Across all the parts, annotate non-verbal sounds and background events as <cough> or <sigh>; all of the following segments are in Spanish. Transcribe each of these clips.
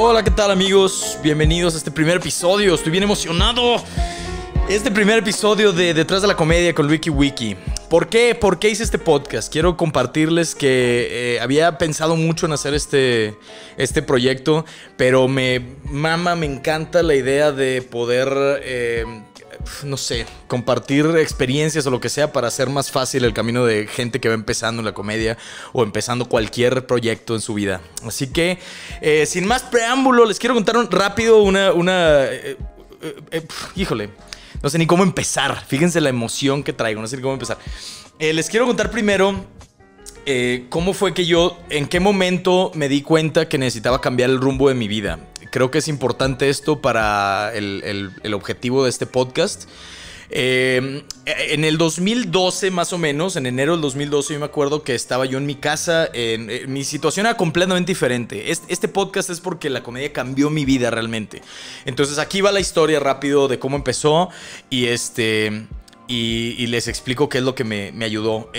Hola, ¿qué tal amigos? Bienvenidos a este primer episodio. Estoy bien emocionado. Este primer episodio de Detrás de la Comedia con Wiki Wiki. ¿Por qué? ¿Por qué hice este podcast? Quiero compartirles que eh, había pensado mucho en hacer este, este proyecto, pero me mama, me encanta la idea de poder eh, no sé, compartir experiencias o lo que sea para hacer más fácil el camino de gente que va empezando en la comedia o empezando cualquier proyecto en su vida. Así que, eh, sin más preámbulo, les quiero contar un, rápido una... una eh, eh, híjole, no sé ni cómo empezar. Fíjense la emoción que traigo, no sé ni cómo empezar. les quiero contar primero eh, cómo fue que yo, en qué momento me di cuenta que necesitaba cambiar el rumbo de mi vida. Creo que es importante esto para el, objetivo de este podcast. Eh, en el 2012, más o menos, en enero del 2012, yo me acuerdo que estaba yo en mi casa. En, eh, mi situación era completamente diferente. Este, podcast es porque la comedia cambió mi vida realmente. Entonces, aquí va la historia rápido de cómo empezó y este. Y, les explico qué es lo que me, ayudó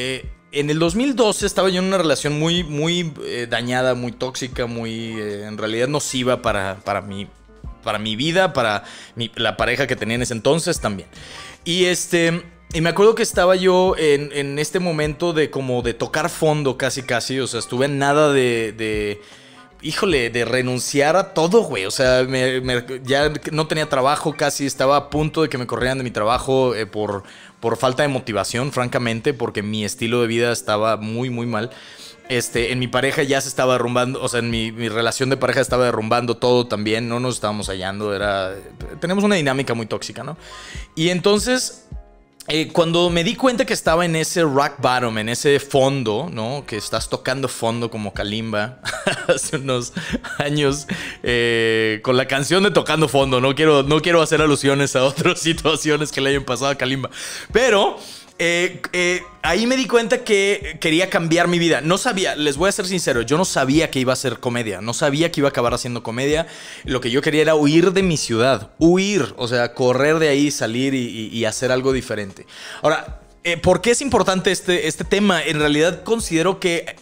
en el 2012 estaba yo en una relación muy, muy eh, dañada, muy tóxica, muy, eh, en realidad nociva para, para mí, para mi vida, para la pareja que tenía en ese entonces también. Y este. Y me acuerdo que estaba yo en, este momento de como de tocar fondo casi casi. O sea, estuve en nada de. de híjole, de renunciar a todo, güey. O sea, ya no tenía trabajo casi. Estaba a punto de que me corrieran de mi trabajo eh, por por falta de motivación, francamente, porque mi estilo de vida estaba muy, muy mal. Este, en mi pareja ya se estaba derrumbando, o sea, en mi, relación de pareja estaba derrumbando todo también, no nos estábamos hallando, era, tenemos una dinámica muy tóxica, ¿no? Y entonces eh, cuando me di cuenta que estaba en ese rock bottom, en ese fondo, ¿no? Que estás tocando fondo como Kalimba <laughs> hace unos años eh, con la canción de Tocando Fondo. No quiero, no quiero hacer alusiones a otras <laughs> situaciones que le hayan pasado a Kalimba. Pero eh, eh, ahí me di cuenta que quería cambiar mi vida. No sabía, les voy a ser sincero, yo no sabía que iba a ser comedia, no sabía que iba a acabar haciendo comedia. Lo que yo quería era huir de mi ciudad, huir, o sea, correr de ahí, salir y, hacer algo diferente. Ahora, eh, ¿por qué es importante este, este tema? En realidad considero que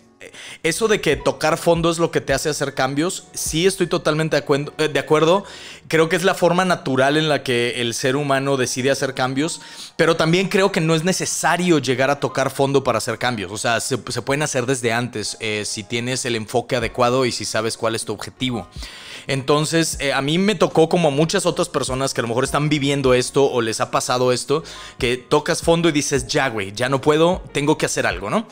eso de que tocar fondo es lo que te hace hacer cambios, sí estoy totalmente eh, de acuerdo. Creo que es la forma natural en la que el ser humano decide hacer cambios, pero también creo que no es necesario llegar a tocar fondo para hacer cambios. O sea, se, pueden hacer desde antes eh, si tienes el enfoque adecuado y si sabes cuál es tu objetivo. Entonces, eh, a mí me tocó como a muchas otras personas que a lo mejor están viviendo esto o les ha pasado esto, que tocas fondo y dices, ya, güey, ya no puedo, tengo que hacer algo, ¿no?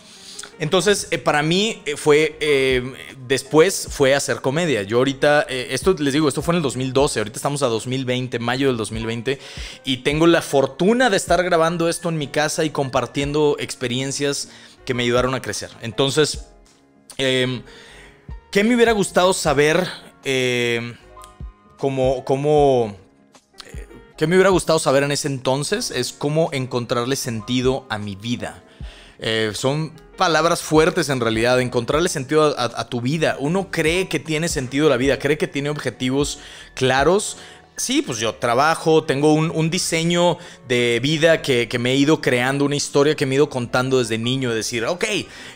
Entonces, eh, para mí eh, fue, eh, después fue hacer comedia. Yo ahorita, esto les digo, esto fue en el 2012, ahorita estamos a 2020, mayo del 2020, y tengo la fortuna de estar grabando esto en mi casa y compartiendo experiencias que me ayudaron a crecer. Entonces, em, ¿qué me hubiera gustado saber? Em, cómo ¿Qué me hubiera gustado saber en ese entonces? Es cómo encontrarle sentido a mi vida. Eh, son palabras fuertes en realidad, encontrarle sentido a, a, tu vida. Uno cree que tiene sentido la vida, cree que tiene objetivos claros, Sí, pues yo trabajo, tengo un, diseño de vida que, me he ido creando, una historia que me he ido contando desde niño, decir, ok,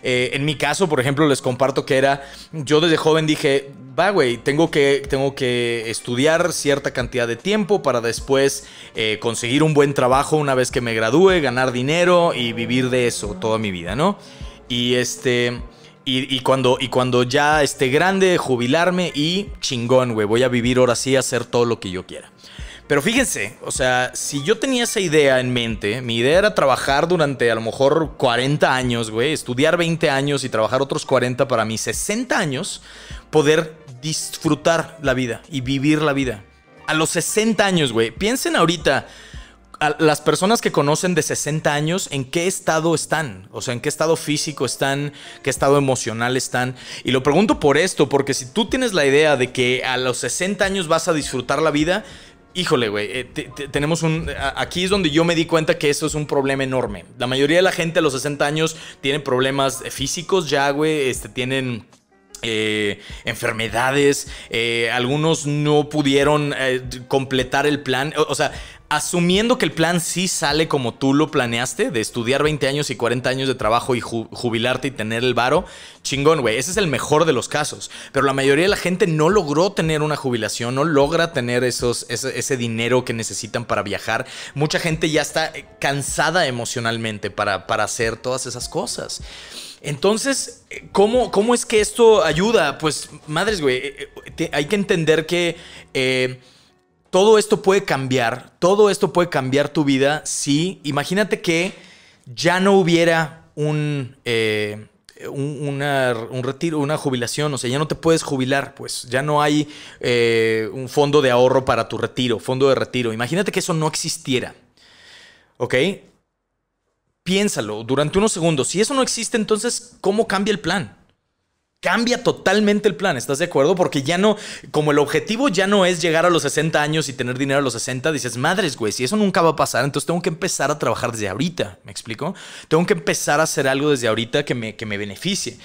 eh, en mi caso, por ejemplo, les comparto que era, yo desde joven dije, va, güey, tengo que, tengo que estudiar cierta cantidad de tiempo para después eh, conseguir un buen trabajo una vez que me gradúe, ganar dinero y vivir de eso toda mi vida, ¿no? Y este... Y, cuando, y cuando ya esté grande, jubilarme y chingón, güey. Voy a vivir ahora sí, hacer todo lo que yo quiera. Pero fíjense, o sea, si yo tenía esa idea en mente, mi idea era trabajar durante a lo mejor 40 años, güey, estudiar 20 años y trabajar otros 40 para mis 60 años, poder disfrutar la vida y vivir la vida. A los 60 años, güey, piensen ahorita, las personas que conocen de 60 años, ¿en qué estado están? O sea, ¿en qué estado físico están? ¿Qué estado emocional están? Y lo pregunto por esto, porque si tú tienes la idea de que a los 60 años vas a disfrutar la vida, Híjole, güey, eh, tenemos un... Aquí es donde yo me di cuenta que eso es un problema enorme. La mayoría de la gente a los 60 años tiene problemas eh, físicos ya, güey, este, tienen... Eh, enfermedades, algunos no pudieron completar el plan, o sea, asumiendo que el plan sí sale como tú lo planeaste, de estudiar 20 años y 40 años de trabajo y jubilarte y tener el varo, chingón, güey, ese es el mejor de los casos. Pero la mayoría de la gente no logró tener una jubilación, no logra tener esos, ese, dinero que necesitan para viajar. Mucha gente ya está eh, cansada emocionalmente para, para hacer todas esas cosas. Entonces, eh, ¿cómo, ¿cómo es que esto ayuda? Pues, madres, güey, eh, hay que entender que todo esto puede cambiar, todo esto puede cambiar tu vida si imagínate que ya no hubiera un, eh, retiro, una jubilación, o sea, ya no te puedes jubilar, pues ya no hay eh, un fondo de ahorro para tu retiro, fondo de retiro. Imagínate que eso no existiera, ¿ok? Piénsalo durante unos segundos. Si eso no existe, entonces, ¿cómo cambia el plan? cambia totalmente el plan, ¿estás de acuerdo? Porque ya no, como el objetivo ya no es llegar a los 60 años y tener dinero a los 60, dices, madres, güey, si eso nunca va a pasar, entonces tengo que empezar a trabajar desde ahorita, ¿me explico? Tengo que empezar a hacer algo desde ahorita que me, que me beneficie.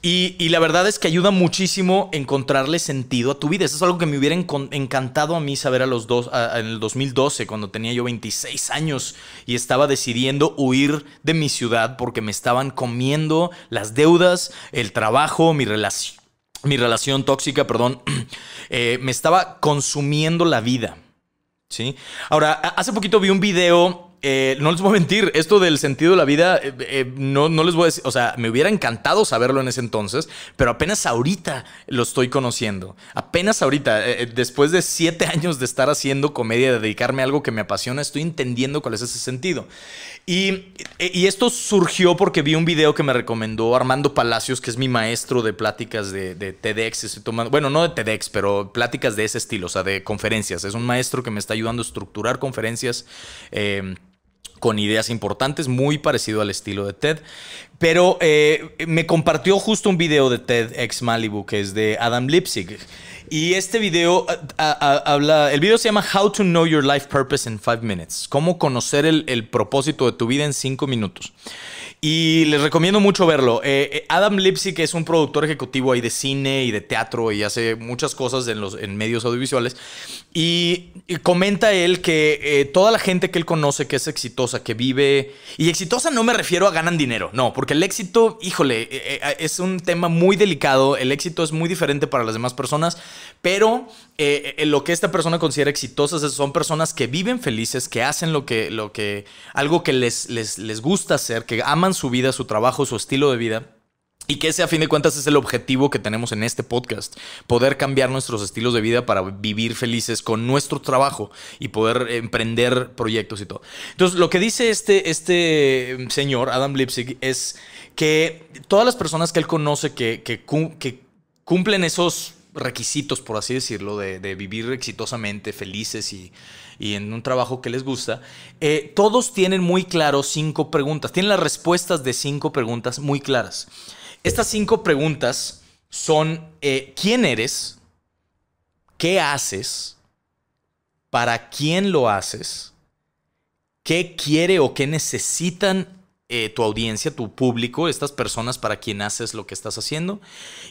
Y, la verdad es que ayuda muchísimo encontrarle sentido a tu vida. Eso es algo que me hubiera encantado a mí saber a los dos, en el 2012, cuando tenía yo 26 años y estaba decidiendo huir de mi ciudad porque me estaban comiendo las deudas, el trabajo, mi relación. Mi relación tóxica, perdón, <clears throat> eh, me estaba consumiendo la vida. ¿sí? Ahora, hace poquito vi un video eh, no les voy a mentir, esto del sentido de la vida, eh, eh, no, no les voy a decir, o sea, me hubiera encantado saberlo en ese entonces, pero apenas ahorita lo estoy conociendo. Apenas ahorita, después de siete <laughs> años de estar haciendo comedia, de dedicarme a algo que me apasiona, estoy entendiendo cuál es ese sentido. Y, esto surgió porque vi un video que me recomendó Armando Palacios, que es mi maestro de pláticas de, TEDx. bueno, no de TEDx, pero pláticas de ese estilo, o sea, de conferencias. Es un maestro que me está ayudando a estructurar conferencias con ideas importantes, muy parecido al estilo de TED. Pero eh, me compartió justo un video de TED Ex Malibu, que es de Adam Lipzig. Y este video habla, el video se llama How to Know Your Life Purpose in Five Minutes, cómo conocer el, el propósito de tu vida en cinco minutos. Y les recomiendo mucho verlo. Eh, eh, Adam Lipsy, que es un productor ejecutivo ahí de cine y de teatro y hace muchas cosas en, los, medios audiovisuales. Y, comenta él que eh, toda la gente que él conoce que es exitosa, que vive... Y exitosa no me refiero a ganan dinero, no, porque el éxito, híjole, es un tema muy delicado. El éxito es muy diferente para las demás personas, pero eh, eh, lo que esta persona considera exitosas son personas que viven felices, que hacen lo que, lo que algo que les, les, gusta hacer, que aman su vida, su trabajo, su estilo de vida. Y que ese a fin de cuentas es el objetivo que tenemos en este podcast, poder cambiar nuestros estilos de vida para vivir felices con nuestro trabajo y poder emprender proyectos y todo. Entonces, lo que dice este, este señor, Adam Lipsig, es que todas las personas que él conoce que, que cumplen esos requisitos, por así decirlo, de, vivir exitosamente, felices y, en un trabajo que les gusta, eh, todos tienen muy claro cinco preguntas, tienen las respuestas de cinco preguntas muy claras. Estas cinco preguntas son eh, quién eres, qué haces, para quién lo haces, qué quiere o qué necesitan eh, tu audiencia, tu público, estas personas para quien haces lo que estás haciendo.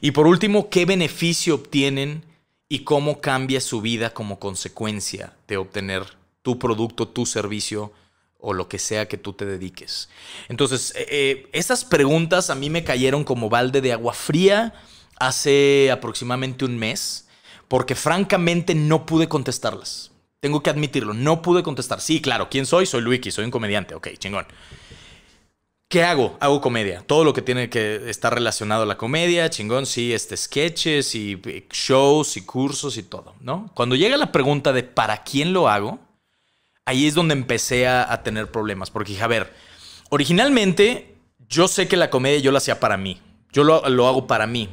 Y por último, ¿qué beneficio obtienen y cómo cambia su vida como consecuencia de obtener tu producto, tu servicio? o lo que sea que tú te dediques. Entonces, eh, eh, esas estas preguntas a mí me cayeron como balde de agua fría hace aproximadamente un mes, porque francamente no pude contestarlas. Tengo que admitirlo, no pude contestar. Sí, claro, ¿quién soy? Soy Luiki, soy un comediante, ok, chingón. ¿Qué hago? Hago comedia. Todo lo que tiene que estar relacionado a la comedia, chingón, sí, este, sketches y eh, shows y cursos y todo, ¿no? Cuando llega la pregunta de ¿para quién lo hago? Ahí es donde empecé a, tener problemas. Porque dije, a ver, originalmente yo sé que la comedia yo la hacía para mí. Yo lo hago para mí.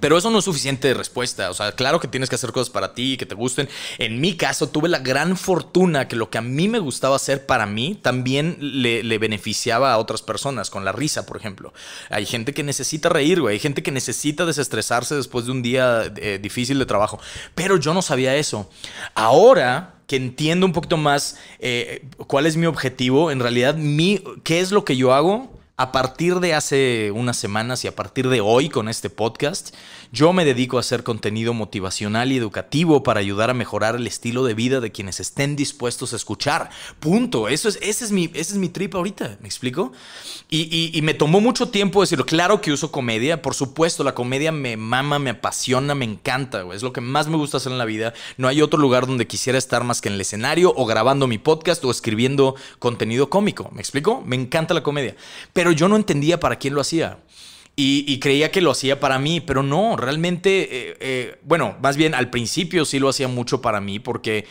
Pero eso no es suficiente de respuesta. O sea, claro que tienes que hacer cosas para ti, y que te gusten. En mi caso, tuve la gran fortuna que lo que a mí me gustaba hacer para mí también le, beneficiaba a otras personas, con la risa, por ejemplo. Hay gente que necesita reír, güey. Hay gente que necesita desestresarse después de un día eh, difícil de trabajo. Pero yo no sabía eso. Ahora que entiendo un poquito más eh, cuál es mi objetivo, en realidad, mi, qué es lo que yo hago, a partir de hace unas semanas y a partir de hoy con este podcast, yo me dedico a hacer contenido motivacional y educativo para ayudar a mejorar el estilo de vida de quienes estén dispuestos a escuchar. Punto. Eso es, ese, es mi, ese es mi trip ahorita, ¿me explico? Y, me tomó mucho tiempo decirlo. Claro que uso comedia, por supuesto, la comedia me mama, me apasiona, me encanta, es lo que más me gusta hacer en la vida. No hay otro lugar donde quisiera estar más que en el escenario o grabando mi podcast o escribiendo contenido cómico, ¿me explico? Me encanta la comedia. Pero pero yo no entendía para quién lo hacía. Y, creía que lo hacía para mí, pero no, realmente, eh, eh, bueno, más bien al principio sí lo hacía mucho para mí, porque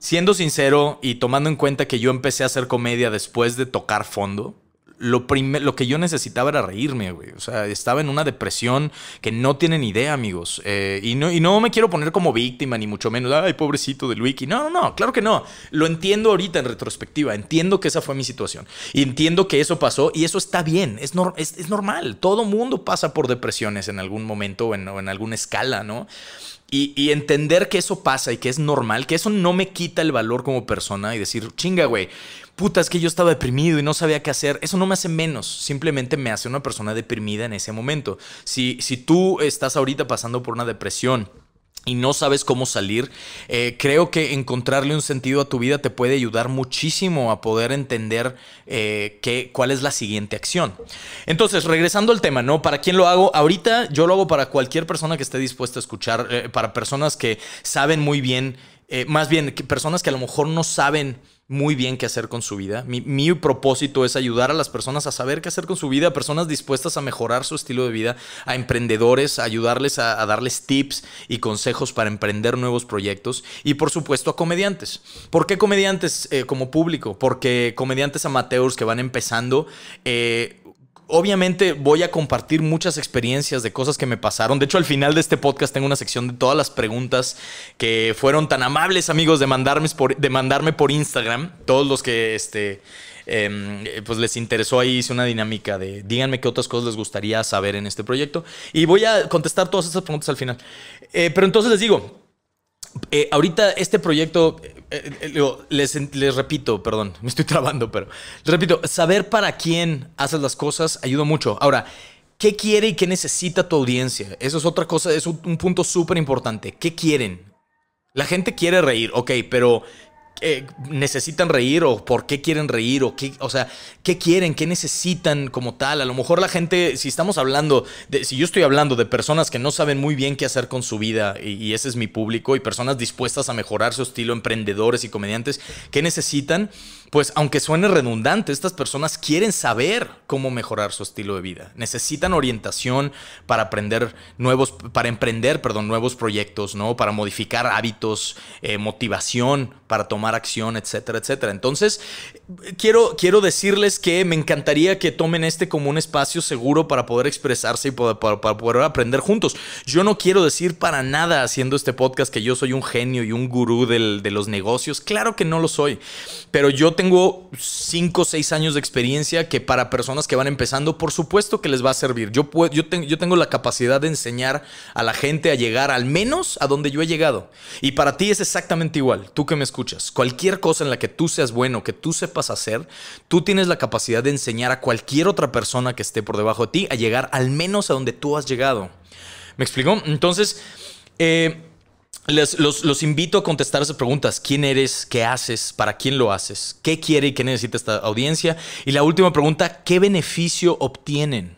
siendo sincero y tomando en cuenta que yo empecé a hacer comedia después de tocar fondo, lo, que yo necesitaba era reírme, güey. O sea, estaba en una depresión que no tienen idea, amigos. Eh, y, no, y no me quiero poner como víctima, ni mucho menos, ay, pobrecito de Luiki. No, no, no, claro que no. Lo entiendo ahorita en retrospectiva. Entiendo que esa fue mi situación. Y entiendo que eso pasó y eso está bien. Es, es, normal. Todo mundo pasa por depresiones en algún momento o en, alguna escala, ¿no? Y, y, entender que eso pasa y que es normal, que eso no me quita el valor como persona y decir, chinga, güey, es que yo estaba deprimido y no sabía qué hacer, eso no me hace menos, simplemente me hace una persona deprimida en ese momento. Si, si tú estás ahorita pasando por una depresión, y no sabes cómo salir, eh, creo que encontrarle un sentido a tu vida te puede ayudar muchísimo a poder entender eh, qué, cuál es la siguiente acción. Entonces, regresando al tema, ¿no? ¿Para quién lo hago? Ahorita yo lo hago para cualquier persona que esté dispuesta a escuchar, eh, para personas que saben muy bien, más bien, que personas que a lo mejor no saben muy bien qué hacer con su vida. Mi, propósito es ayudar a las personas a saber qué hacer con su vida, a personas dispuestas a mejorar su estilo de vida, a emprendedores, a ayudarles a, darles tips y consejos para emprender nuevos proyectos y por supuesto a comediantes. ¿Por qué comediantes eh, como público? Porque comediantes amateurs que van empezando... Eh, Obviamente voy a compartir muchas experiencias de cosas que me pasaron. De hecho, al final de este podcast tengo una sección de todas las preguntas que fueron tan amables, amigos, de mandarme por, de mandarme por Instagram. Todos los que este, em, pues les interesó ahí, hice una dinámica de díganme qué otras cosas les gustaría saber en este proyecto. Y voy a contestar todas esas preguntas al final. Eh, pero entonces les digo, eh, ahorita este proyecto, eh, eh, les, repito, perdón, <laughs> me estoy trabando, pero les repito, saber para quién haces las cosas ayuda mucho. Ahora, ¿qué quiere y qué necesita tu audiencia? Eso es otra cosa, es un, un punto súper importante. ¿Qué quieren? La gente quiere reír, ok, pero eh, necesitan reír o por qué quieren reír o qué, o sea, qué quieren, qué necesitan como tal. A lo mejor la gente, si estamos hablando, si yo estoy hablando de personas que no saben muy bien qué hacer con su vida y, y ese es mi público y personas dispuestas a mejorar su estilo, emprendedores y comediantes, ¿qué necesitan? pues aunque suene redundante, estas personas quieren saber cómo mejorar su estilo de vida. Necesitan orientación para aprender nuevos, para emprender, perdón, nuevos proyectos, ¿no? Para modificar hábitos, eh, motivación para tomar acción, etcétera, etcétera. Entonces, quiero, quiero decirles que me encantaría que tomen este como un espacio seguro para poder expresarse y para, poder aprender juntos. Yo no quiero decir para nada haciendo este podcast que yo soy un genio y un gurú de los negocios. Claro que no lo soy, pero yo tengo 5 o 6 años de experiencia que para personas que van empezando, por supuesto que les va a servir. Yo, yo, tengo la capacidad de enseñar a la gente a llegar al menos a donde yo he llegado. Y para ti es exactamente igual, tú que me escuchas. Cualquier cosa en la que tú seas bueno, que tú sepas hacer, tú tienes la capacidad de enseñar a cualquier otra persona que esté por debajo de ti a llegar al menos a donde tú has llegado. ¿Me explico? Entonces, eh, los, los, invito a contestar esas preguntas. ¿Quién eres? ¿Qué haces? ¿Para quién lo haces? ¿Qué quiere y qué necesita esta audiencia? Y la última pregunta, ¿qué beneficio obtienen?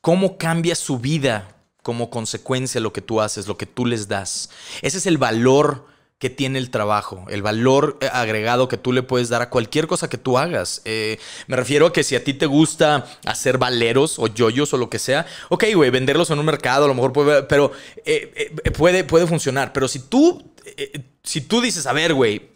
¿Cómo cambia su vida como consecuencia lo que tú haces, lo que tú les das? Ese es el valor que tiene el trabajo, el valor eh, agregado que tú le puedes dar a cualquier cosa que tú hagas. Eh, me refiero a que si a ti te gusta hacer valeros o yoyos o lo que sea, ok, güey, venderlos en un mercado, a lo mejor puede, pero eh, puede, puede funcionar. Pero si tú, si tú dices, a ver, güey,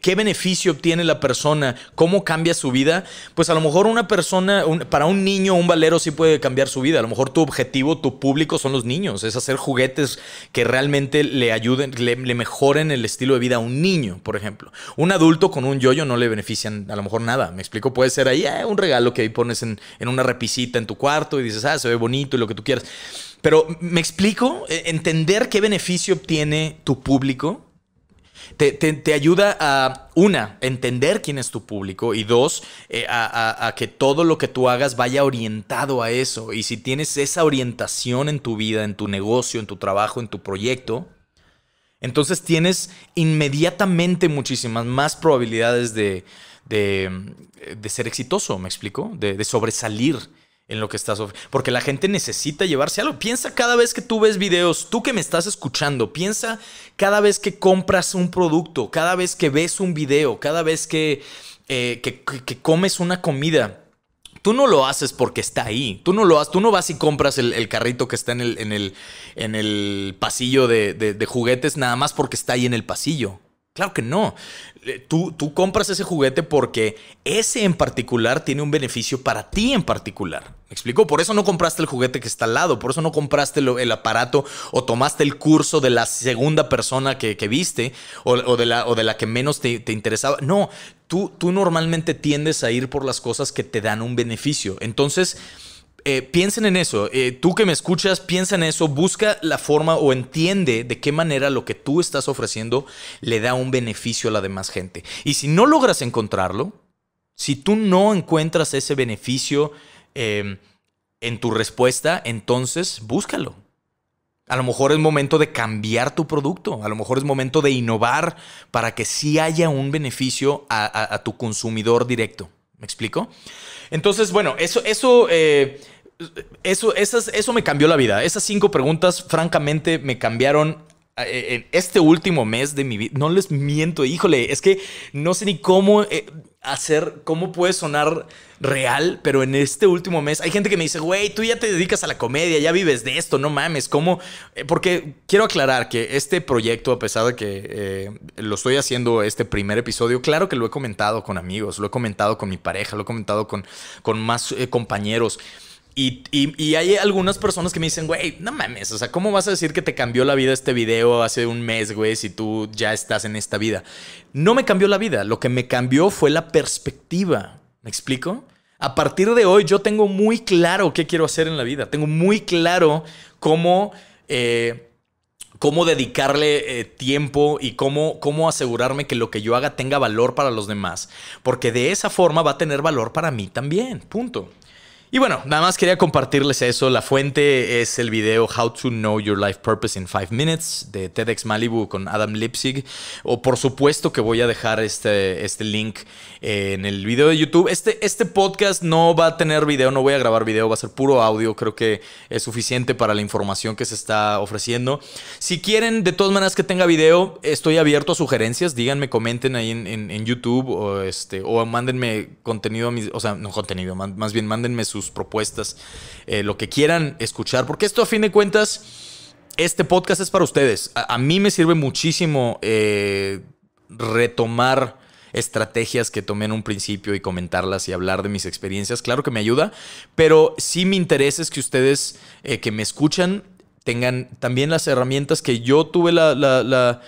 qué beneficio obtiene la persona, cómo cambia su vida, pues a lo mejor una persona, para un niño, un valero sí puede cambiar su vida. A lo mejor tu objetivo, tu público son los niños, es hacer juguetes que realmente le ayuden, le, mejoren el estilo de vida a un niño, por ejemplo. Un adulto con un yoyo -yo no le benefician a lo mejor nada. Me explico, puede ser ahí eh, un regalo que ahí pones en, en una repisita en tu cuarto y dices, ah, se ve bonito y lo que tú quieras. Pero me explico, e, entender qué beneficio obtiene tu público te, ayuda a, una, entender quién es tu público y dos, eh, a, que todo lo que tú hagas vaya orientado a eso. Y si tienes esa orientación en tu vida, en tu negocio, en tu trabajo, en tu proyecto, entonces tienes inmediatamente muchísimas más probabilidades de, ser exitoso, ¿me explico? de sobresalir en lo que estás ofreciendo. Porque la gente necesita llevarse algo. Piensa cada vez que tú ves videos, tú que me estás escuchando, piensa cada vez que compras un producto, cada vez que ves un video, cada vez que, eh, comes una comida. Tú no lo haces porque está ahí. Tú no lo haces, tú no vas y compras el, carrito que está en el, el, en el pasillo de juguetes nada más porque está ahí en el pasillo. Claro que no. Tú, tú compras ese juguete porque ese en particular tiene un beneficio para ti en particular. ¿Me explico? Por eso no compraste el juguete que está al lado, por eso no compraste el, aparato o tomaste el curso de la segunda persona que, viste o, de la, o de la que menos te, te interesaba. No, tú, tú normalmente tiendes a ir por las cosas que te dan un beneficio. Entonces eh, piensen en eso. Eh, tú que me escuchas, piensa en eso. Busca la forma o entiende de qué manera lo que tú estás ofreciendo le da un beneficio a la demás gente. Y si no logras encontrarlo, si tú no encuentras ese beneficio em, en tu respuesta, entonces búscalo. A lo mejor es momento de cambiar tu producto, a lo mejor es momento de innovar para que sí haya un beneficio a, tu consumidor directo. ¿Me explico? Entonces, bueno, eso, eso eh, eso, eso me cambió la vida. Esas cinco preguntas, francamente, me cambiaron eh, eh, en este último mes de mi vida. No les miento, híjole, es que no sé ni cómo eh, hacer, cómo puede sonar real, pero en este último mes hay gente que me dice, güey, tú ya te dedicas a la comedia, ya vives de esto, no mames, ¿cómo? Porque quiero aclarar que este proyecto, a pesar de que lo estoy haciendo este primer episodio, claro que lo he comentado con amigos, lo he comentado con mi pareja, lo he comentado con, con más compañeros. Y, hay algunas personas que me dicen, güey, no mames, o sea, ¿cómo vas a decir que te cambió la vida este video hace un mes, güey, si tú ya estás en esta vida? No me cambió la vida, lo que me cambió fue la perspectiva. ¿Me explico? A partir de hoy yo tengo muy claro qué quiero hacer en la vida, tengo muy claro cómo, eh, dedicarle eh, tiempo y cómo, cómo asegurarme que lo que yo haga tenga valor para los demás, porque de esa forma va a tener valor para mí también, punto. Y bueno, nada más quería compartirles eso. La fuente es el video How to Know Your Life Purpose in 5 Minutes de TEDx Malibu con Adam Lipsig. O por supuesto que voy a dejar este, este link eh, en el video de YouTube. Este, este podcast no va a tener video, no voy a grabar video, va a ser puro audio. Creo que es suficiente para la información que se está ofreciendo. Si quieren, de todas maneras, que tenga video, estoy abierto a sugerencias. Díganme, comenten ahí en, YouTube o, este, o mándenme contenido O sea, no contenido, más bien mándenme sus propuestas, eh, lo que quieran escuchar, porque esto a fin de cuentas, este podcast es para ustedes. A, mí me sirve muchísimo eh, retomar estrategias que tomé en un principio y comentarlas y hablar de mis experiencias. Claro que me ayuda, pero si me interesa es que ustedes eh, que me escuchan tengan también las herramientas que yo tuve la, la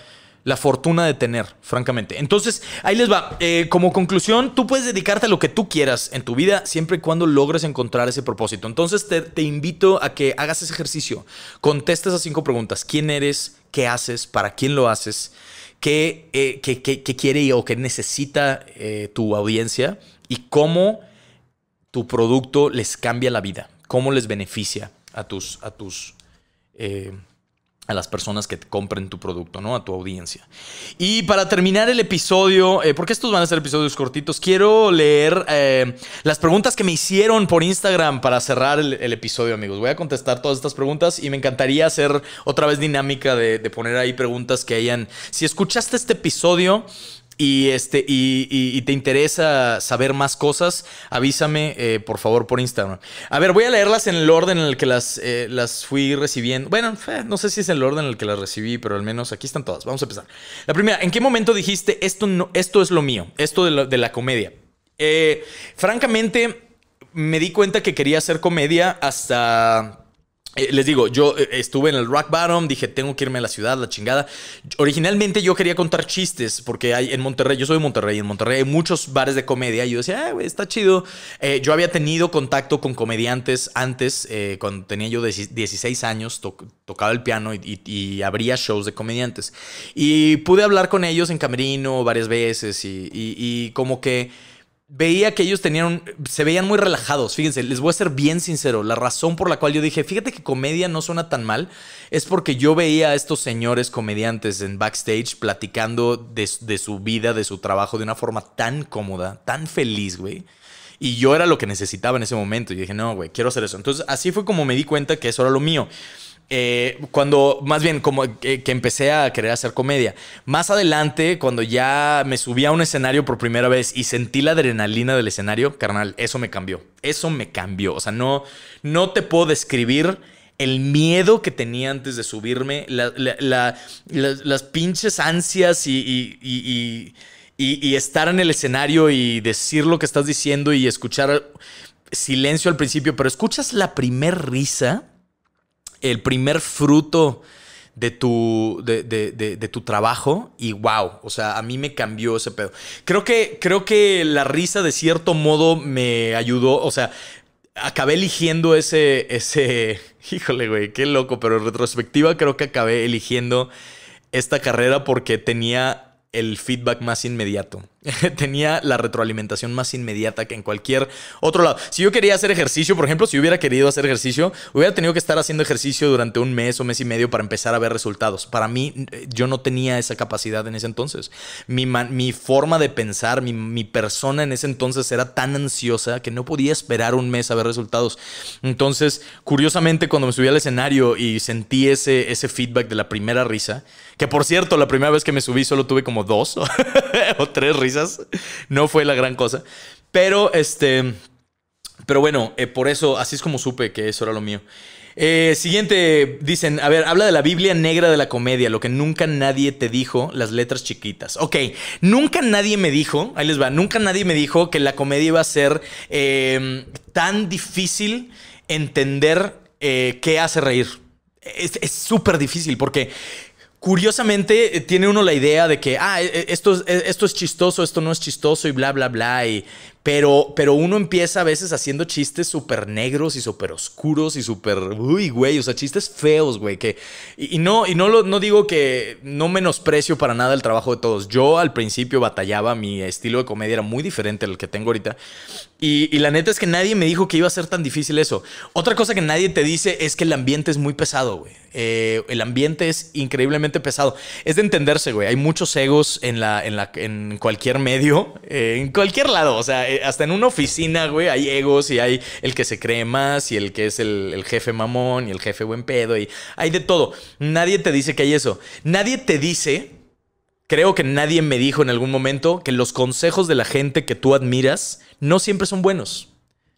la fortuna de tener, francamente. Entonces, ahí les va. Eh, como conclusión, tú puedes dedicarte a lo que tú quieras en tu vida siempre y cuando logres encontrar ese propósito. Entonces, te, invito a que hagas ese ejercicio. contestes a cinco preguntas. ¿Quién eres? ¿Qué haces? ¿Para quién lo haces? ¿Qué, eh, quiere o qué necesita eh, tu audiencia? ¿Y cómo tu producto les cambia la vida? ¿Cómo les beneficia a tus... A tus a las personas que compren tu producto, ¿no? A tu audiencia. Y para terminar el episodio, eh, porque estos van a ser episodios cortitos, quiero leer eh, las preguntas que me hicieron por Instagram para cerrar el, episodio, amigos. Voy a contestar todas estas preguntas y me encantaría hacer otra vez dinámica de, de poner ahí preguntas que hayan... Si escuchaste este episodio y, este, y, te interesa saber más cosas, avísame eh, por favor por Instagram. A ver, voy a leerlas en el orden en el que las, eh, las fui recibiendo. Bueno, eh, no sé si es el orden en el que las recibí, pero al menos aquí están todas. Vamos a empezar. La primera, ¿en qué momento dijiste esto, no, esto es lo mío? Esto de de la comedia. francamente, me di cuenta que quería hacer comedia hasta eh, les digo, yo eh, estuve en el Rock Bottom, dije, tengo que irme a la ciudad, la chingada. Originalmente yo quería contar chistes, porque en Monterrey, yo soy de Monterrey, en Monterrey hay muchos bares de comedia, y yo decía, ah, güey, está chido. Eh, yo había tenido contacto con comediantes antes, cuando tenía yo 16 años, tocaba el piano y, y, abría shows de comediantes. Y pude hablar con ellos en camerino varias veces, y como que veía que ellos tenían, se veían muy relajados. Fíjense, les voy a ser bien sincero. La razón por la cual yo dije, fíjate que comedia no suena tan mal, es porque yo veía a estos señores comediantes en backstage platicando de, su vida, de su trabajo, de una forma tan cómoda, tan feliz, güey. Y yo era lo que necesitaba en ese momento. Yo dije, no, güey, quiero hacer eso. Entonces, así fue como me di cuenta que eso era lo mío. Eh, cuando, más bien, como eh, que, empecé a querer hacer comedia. Más adelante, cuando ya me subí a un escenario por primera vez y sentí la adrenalina del escenario, carnal, eso me cambió. Eso me cambió. O sea, no, no te puedo describir el miedo que tenía antes de subirme, las pinches ansias y, y, estar en el escenario y decir lo que estás diciendo y escuchar silencio al principio, pero escuchas la primer risa el primer fruto de tu, de, tu trabajo y wow, o sea, a mí me cambió ese pedo. Creo que, creo que la risa de cierto modo me ayudó, o sea, acabé eligiendo ese, ese, <laughs> híjole, güey, qué loco, pero en retrospectiva creo que acabé eligiendo esta carrera porque tenía el feedback más inmediato. <laughs> tenía la retroalimentación más inmediata que en cualquier otro lado. Si yo quería hacer ejercicio, por ejemplo, si hubiera querido hacer ejercicio, hubiera tenido que estar haciendo ejercicio durante un mes o mes y medio para empezar a ver resultados. Para mí, eh, yo no tenía esa capacidad en ese entonces. Mi, forma de pensar, mi, persona en ese entonces era tan ansiosa que no podía esperar un mes a ver resultados. Entonces, curiosamente, cuando me subí al escenario y sentí ese feedback de la primera risa, que por cierto, la primera vez que me subí solo tuve como dos <laughs> o tres risas no fue la gran cosa. Pero este. Pero bueno, eh, por eso, así es como supe que eso era lo mío. Eh, siguiente, dicen, a ver, habla de la Biblia negra de la comedia, lo que nunca nadie te dijo, las letras chiquitas. Ok, nunca nadie me dijo, ahí les va, nunca nadie me dijo que la comedia iba a ser em, tan difícil entender eh, qué hace reír. Es súper difícil porque curiosamente eh, tiene uno la idea de que, ah, e, e, esto, e, esto es chistoso, esto no es chistoso y bla, bla, bla, y pero, uno empieza a veces haciendo chistes súper negros y súper oscuros y súper, uy, güey, o sea, chistes feos, güey, y, no, y no, lo, no digo que no menosprecio para nada el trabajo de todos. Yo al principio batallaba, mi estilo de comedia era muy diferente al que tengo ahorita. Y, la neta es que nadie me dijo que iba a ser tan difícil eso. Otra cosa que nadie te dice es que el ambiente es muy pesado, güey. Eh, el ambiente es increíblemente pesado. Es de entenderse, güey. Hay muchos egos en, la, en, la, en cualquier medio, eh, en cualquier lado. O sea, hasta en una oficina, güey, hay egos y hay el que se cree más y el que es el, jefe mamón y el jefe buen pedo y hay de todo. Nadie te dice que hay eso. Nadie te dice, creo que nadie me dijo en algún momento que los consejos de la gente que tú admiras no siempre son buenos.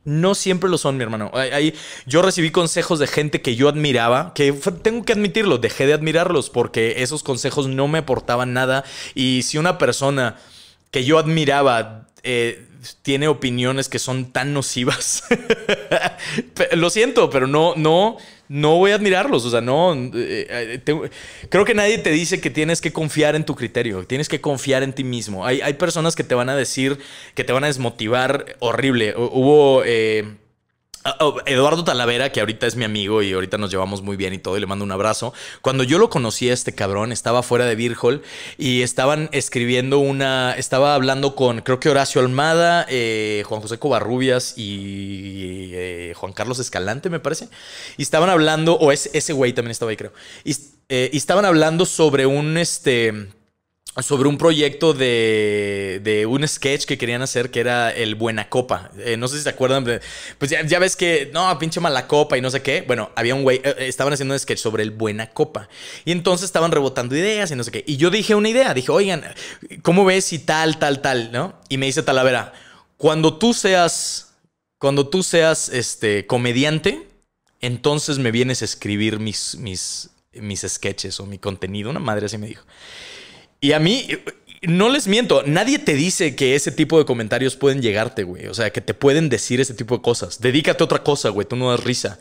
No siempre lo son, mi hermano. Ahí, yo recibí consejos de gente que yo admiraba, que tengo que admitirlo, dejé de admirarlos porque esos consejos no me aportaban nada. Y si una persona que yo admiraba eh, tiene opiniones que son tan nocivas. <laughs> Lo siento, pero no, no, no voy a admirarlos. O sea, no. Eh, eh, creo que nadie te dice que tienes que confiar en tu criterio, tienes que confiar en ti mismo. Hay, hay personas que te van a decir, que te van a desmotivar horrible. Hubo. Eh, Ah, oh, Eduardo Talavera, que ahorita es mi amigo y ahorita nos llevamos muy bien y todo, y le mando un abrazo. Cuando yo lo conocí a este cabrón, estaba fuera de Virgol y estaban escribiendo una. Estaba hablando con, creo que Horacio Almada, eh, Juan José Covarrubias y eh, Juan Carlos Escalante, me parece. Y estaban hablando, o es, ese güey también estaba ahí, creo. Y, eh, y estaban hablando sobre un este sobre un proyecto de, de, un sketch que querían hacer que era el Buena Copa. Eh, no sé si se acuerdan. Pues ya, ves que, no, pinche mala copa y no sé qué. Bueno, había un güey, eh, eh, estaban haciendo un sketch sobre el Buena Copa. Y entonces estaban rebotando ideas y no sé qué. Y yo dije una idea, dije, oigan, ¿cómo ves Y tal, tal, tal, no? Y me dice Talavera, cuando tú seas, cuando tú seas este, comediante, entonces me vienes a escribir mis, mis, mis sketches o mi contenido. Una madre así me dijo. Y a mí, no les miento, nadie te dice que ese tipo de comentarios pueden llegarte, güey. O sea, que te pueden decir ese tipo de cosas. Dedícate a otra cosa, güey, tú no das risa.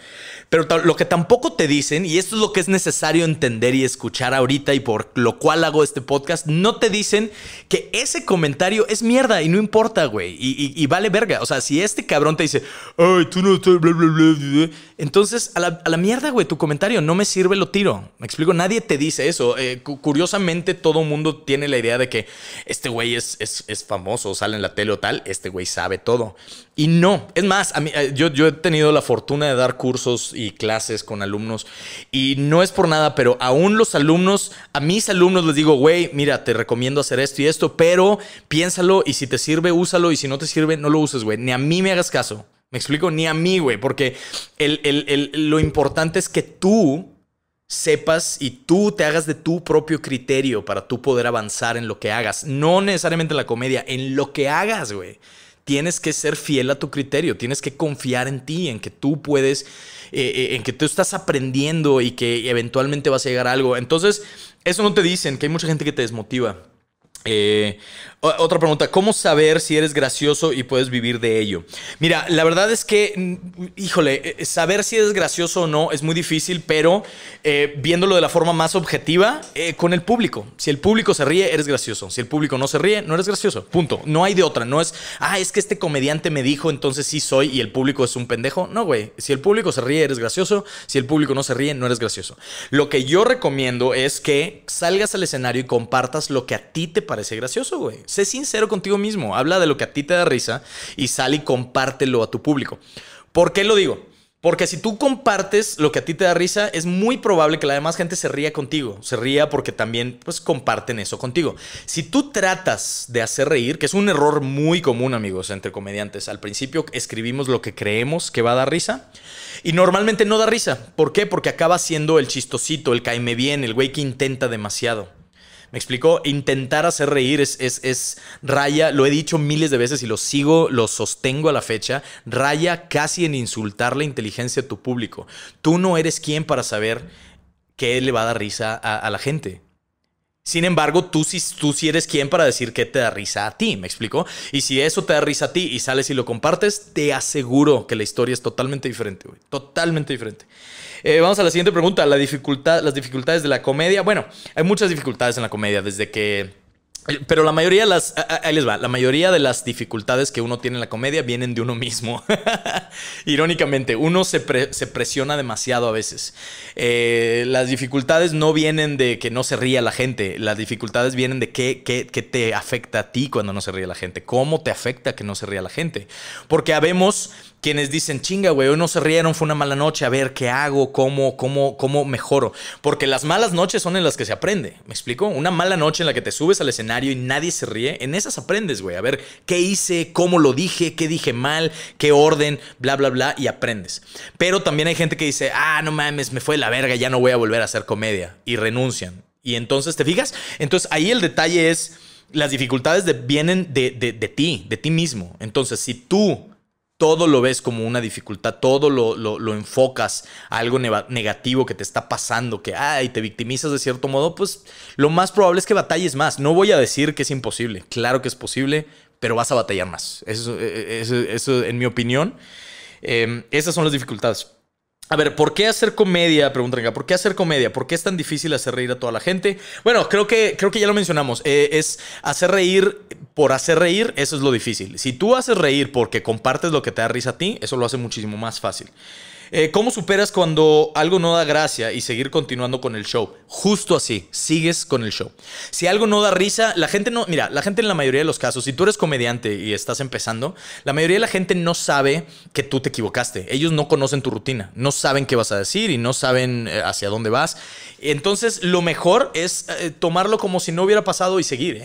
Pero lo que tampoco te dicen, y esto es lo que es necesario entender y escuchar ahorita y por lo cual hago este podcast, no te dicen que ese comentario es mierda y no importa, güey. Y, vale verga. O sea, si este cabrón te dice, ay, tú no estás, bla, bla, bla, entonces a la, mierda, güey, tu comentario no me sirve, lo tiro. Me explico, nadie te dice eso. Eh, curiosamente, todo mundo tiene la idea de que este güey es, es, famoso, sale en la tele o tal, este güey sabe todo. Y no, es más, a mí, eh, yo, he tenido la fortuna de dar cursos y clases con alumnos y no es por nada, pero aún los alumnos, a mis alumnos les digo, güey, mira, te recomiendo hacer esto y esto, pero piénsalo y si te sirve, úsalo y si no te sirve, no lo uses, güey. Ni a mí me hagas caso. Me explico, ni a mí, güey, porque el, lo importante es que tú sepas y tú te hagas de tu propio criterio para tú poder avanzar en lo que hagas. No necesariamente en la comedia, en lo que hagas, güey. Tienes que ser fiel a tu criterio, tienes que confiar en ti, en que tú puedes, eh, eh, en que tú estás aprendiendo y que eventualmente vas a llegar a algo. Entonces, eso no te dicen, que hay mucha gente que te desmotiva. Eh, otra pregunta, ¿cómo saber si eres gracioso y puedes vivir de ello? Mira, la verdad es que, mm, híjole, eh, eh, saber si eres gracioso o no es muy difícil, pero eh, viéndolo de la forma más objetiva, con el público. Si el público se ríe, eres gracioso. Si el público no se ríe, no eres gracioso. Punto. No hay de otra. No es, ah, es que este comediante me dijo, entonces sí soy y el público es un pendejo. No, güey. Si el público se ríe, eres gracioso. Si el público no se ríe, no eres gracioso. Lo que yo recomiendo es que salgas al escenario y compartas lo que a ti te parece gracioso, güey. Sé sincero contigo mismo, habla de lo que a ti te da risa y sal y compártelo a tu público. ¿Por qué lo digo? Porque si tú compartes lo que a ti te da risa, es muy probable que la demás gente se ría contigo. Se ría porque también pues, comparten eso contigo. Si tú tratas de hacer reír, que es un error muy común, amigos, entre comediantes. Al principio escribimos lo que creemos que va a dar risa y normalmente no da risa. ¿Por qué? Porque acaba siendo el chistosito, el caime bien, el güey que intenta demasiado. Me explico, intentar hacer reír es, es, raya, lo he dicho miles de veces y lo sigo, lo sostengo a la fecha, raya casi en insultar la inteligencia de tu público. Tú no eres quien para saber qué le va a dar risa a la gente. Sin embargo, tú sí, tú eres quien para decir que te da risa a ti, ¿me explico? Y si eso te da risa a ti y sales y lo compartes, te aseguro que la historia es totalmente diferente, güey. Totalmente diferente. Eh, vamos a la siguiente pregunta, la dificultad, las dificultades de la comedia. Bueno, hay muchas dificultades en la comedia, desde que pero la mayoría de las, les va, la mayoría de las dificultades que uno tiene en la comedia vienen de uno mismo. <laughs> Irónicamente, uno se, presiona demasiado a veces. Eh, las dificultades no vienen de que no se ría la gente, las dificultades vienen de qué, te afecta a ti cuando no se ríe la gente, cómo te afecta que no se ría la gente. Porque habemos quienes dicen, chinga, güey, hoy no se rieron, fue una mala noche, a ver qué hago, cómo, cómo, cómo mejoro. Porque las malas noches son en las que se aprende, ¿me explico? Una mala noche en la que te subes al escenario y nadie se ríe, en esas aprendes, güey, a ver qué hice, cómo lo dije, qué dije mal, qué orden, bla, bla, bla, y aprendes. Pero también hay gente que dice, ah, no mames, me fue la verga, ya no voy a volver a hacer comedia, y renuncian. Y entonces, ¿te fijas? Entonces ahí el detalle es las dificultades de, vienen de, de, de, ti, de ti mismo. Entonces, si tú todo lo ves como una dificultad, todo lo, enfocas a algo negativo que te está pasando, que ay, te victimizas de cierto modo, pues lo más probable es que batalles más. No voy a decir que es imposible, claro que es posible, pero vas a batallar más. Eso, e-, e-, e-, eso, en mi opinión. Em, esas son las dificultades. A ver, ¿por qué hacer comedia? Preguntan ¿Por qué hacer comedia? ¿Por qué es tan difícil hacer reír a toda la gente? Bueno, creo que, creo que ya lo mencionamos. Eh, es hacer reír por hacer reír, eso es lo difícil. Si tú haces reír porque compartes lo que te da risa a ti, eso lo hace muchísimo más fácil. Eh, ¿Cómo superas cuando algo no da gracia y seguir continuando con el show? Justo así, sigues con el show. Si algo no da risa, la gente no, mira, la gente en la mayoría de los casos, si tú eres comediante y estás empezando, la mayoría de la gente no sabe que tú te equivocaste. Ellos no conocen tu rutina, no saben qué vas a decir y no saben eh, hacia dónde vas. Entonces, lo mejor es eh, tomarlo como si no hubiera pasado y seguir.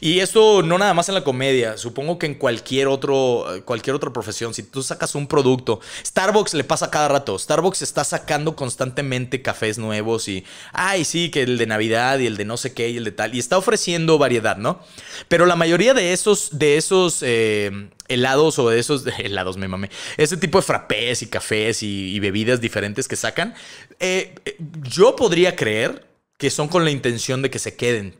y esto no nada más en la comedia, supongo que en cualquier, otro, cualquier otra profesión. Si tú sacas un producto, Starbucks pasa cada rato. Starbucks está sacando constantemente cafés nuevos y, ay, sí, que el de Navidad y el de no sé qué y el de tal. Y está ofreciendo variedad, ¿no? Pero la mayoría de esos, de esos eh, helados o de esos <laughs> helados, me mame, ese tipo de frappés y cafés y, bebidas diferentes que sacan, eh, eh, yo podría creer que son con la intención de que se queden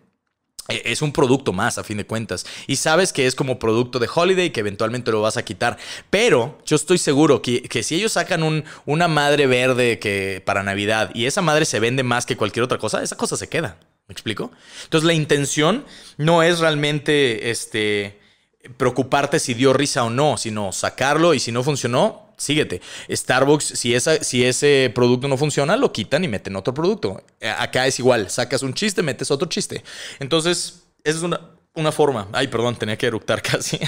e, es un producto más a fin de cuentas y sabes que es como producto de holiday que eventualmente lo vas a quitar pero yo estoy seguro que, si ellos sacan un, una madre verde que para navidad y esa madre se vende más que cualquier otra cosa esa cosa se queda ¿me explico? entonces la intención no es realmente este preocuparte si dio risa o no sino sacarlo y si no funcionó síguete. Starbucks, si, si ese producto no funciona, lo quitan y meten otro producto. Eh, acá es igual, sacas un chiste, metes otro chiste. Entonces, esa es una, forma. Ay, perdón, tenía que eructar <laughs> casi.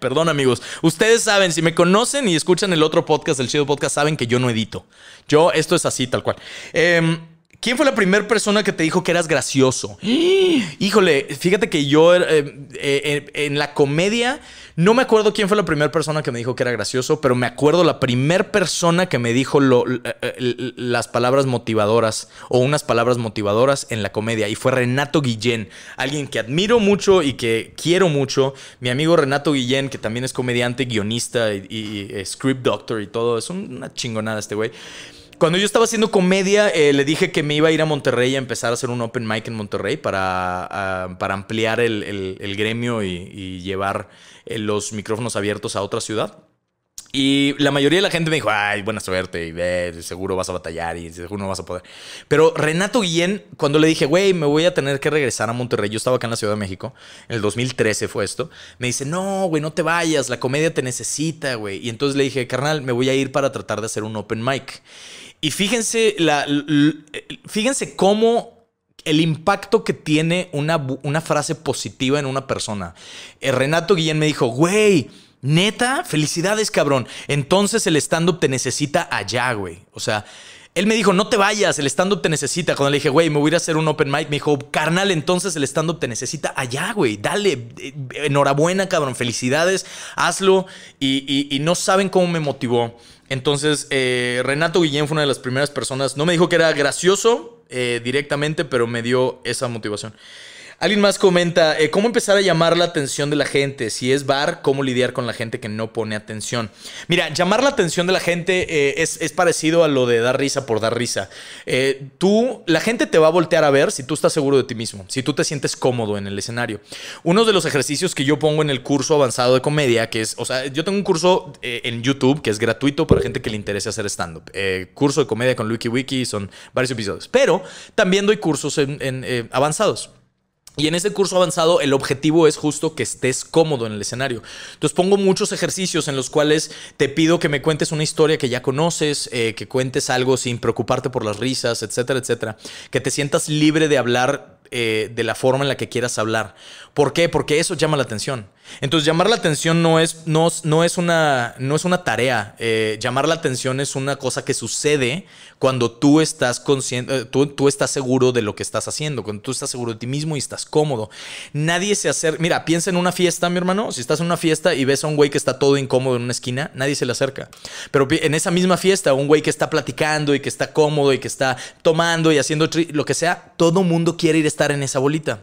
perdón, amigos. Ustedes saben, si me conocen y escuchan el otro podcast, el Chido Podcast, saben que yo no edito. Yo, esto es así, tal cual. Em, ¿Quién fue la primera persona que te dijo que eras gracioso? <gasps> Híjole, fíjate que yo eh, eh, en la comedia no me acuerdo quién fue la primera persona que me dijo que era gracioso, pero me acuerdo la primera persona que me dijo eh, las palabras motivadoras o unas palabras motivadoras en la comedia y fue Renato Guillén, alguien que admiro mucho y que quiero mucho. Mi amigo Renato Guillén, que también es comediante, guionista y script doctor y todo, es una chingonada este güey. Cuando yo estaba haciendo comedia, eh, le dije que me iba a ir a Monterrey a empezar a hacer un open mic en Monterrey para, ah, para ampliar el, gremio y, llevar eh, los micrófonos abiertos a otra ciudad. Y la mayoría de la gente me dijo, ay, buena suerte, y seguro vas a batallar y seguro no vas a poder. Pero Renato Guillén, cuando le dije, güey, me voy a tener que regresar a Monterrey, yo estaba acá en la Ciudad de México, en el 2013 fue esto, me dice, no, güey, no te vayas, la comedia te necesita, güey. Y entonces le dije, carnal, me voy a ir para tratar de hacer un open mic. Y fíjense, la, fíjense cómo el impacto que tiene una, frase positiva en una persona. Eh, Renato Guillén me dijo, güey, neta, felicidades, cabrón. Entonces el stand-up te necesita allá, güey. O sea, él me dijo, no te vayas, el stand-up te necesita. Cuando le dije, güey, me voy a a hacer un open mic, me dijo, carnal, entonces el stand-up te necesita allá, güey. Dale, eh, enhorabuena, cabrón, felicidades, hazlo. y no saben cómo me motivó. Entonces, eh, Renato Guillén fue una de las primeras personas. No me dijo que era gracioso eh, directamente, pero me dio esa motivación. Alguien más comenta, eh, ¿cómo empezar a llamar la atención de la gente? Si es bar, ¿cómo lidiar con la gente que no pone atención? Mira, llamar la atención de la gente eh, es, parecido a lo de dar risa por dar risa. Eh, tú, la gente te va a voltear a ver si tú estás seguro de ti mismo, si tú te sientes cómodo en el escenario. Uno de los ejercicios que yo pongo en el curso avanzado de comedia, que es, o sea, yo tengo un curso en YouTube que es gratuito para gente que le interese hacer stand-up. curso de comedia con Wiki Wiki, son varios episodios. Pero también doy cursos avanzados. Y en ese curso avanzado el objetivo es justo que estés cómodo en el escenario. Entonces pongo muchos ejercicios en los cuales te pido que me cuentes una historia que ya conoces, eh, que cuentes algo sin preocuparte por las risas, etcétera, etcétera. Que te sientas libre de hablar eh, de la forma en la que quieras hablar. ¿Por qué? Porque eso llama la atención. Entonces, llamar la atención no es, no, no es, una, no es una tarea. Eh, llamar la atención es una cosa que sucede cuando tú estás consciente, eh, tú, tú, estás seguro de lo que estás haciendo, cuando tú estás seguro de ti mismo y estás cómodo. Nadie se acerca. Mira, piensa en una fiesta, mi hermano. Si estás en una fiesta y ves a un güey que está todo incómodo en una esquina, nadie se le acerca. Pero en esa misma fiesta, un güey que está platicando y que está cómodo y que está tomando y haciendo lo que sea, todo mundo quiere ir a estar en esa bolita.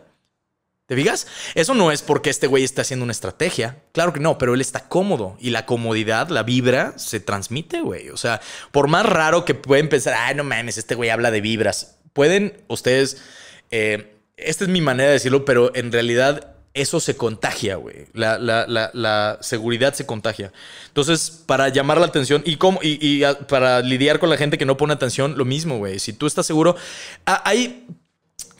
¿Te digas? Eso no es porque este güey está haciendo una estrategia. Claro que no, pero él está cómodo y la comodidad, la vibra, se transmite, güey. O sea, por más raro que pueden pensar, ay, no mames, este güey habla de vibras. Pueden ustedes, eh, esta es mi manera de decirlo, pero en realidad eso se contagia, güey. La, seguridad se contagia. Entonces, para llamar la atención y, para lidiar con la gente que no pone atención, lo mismo, güey. Si tú estás seguro, hay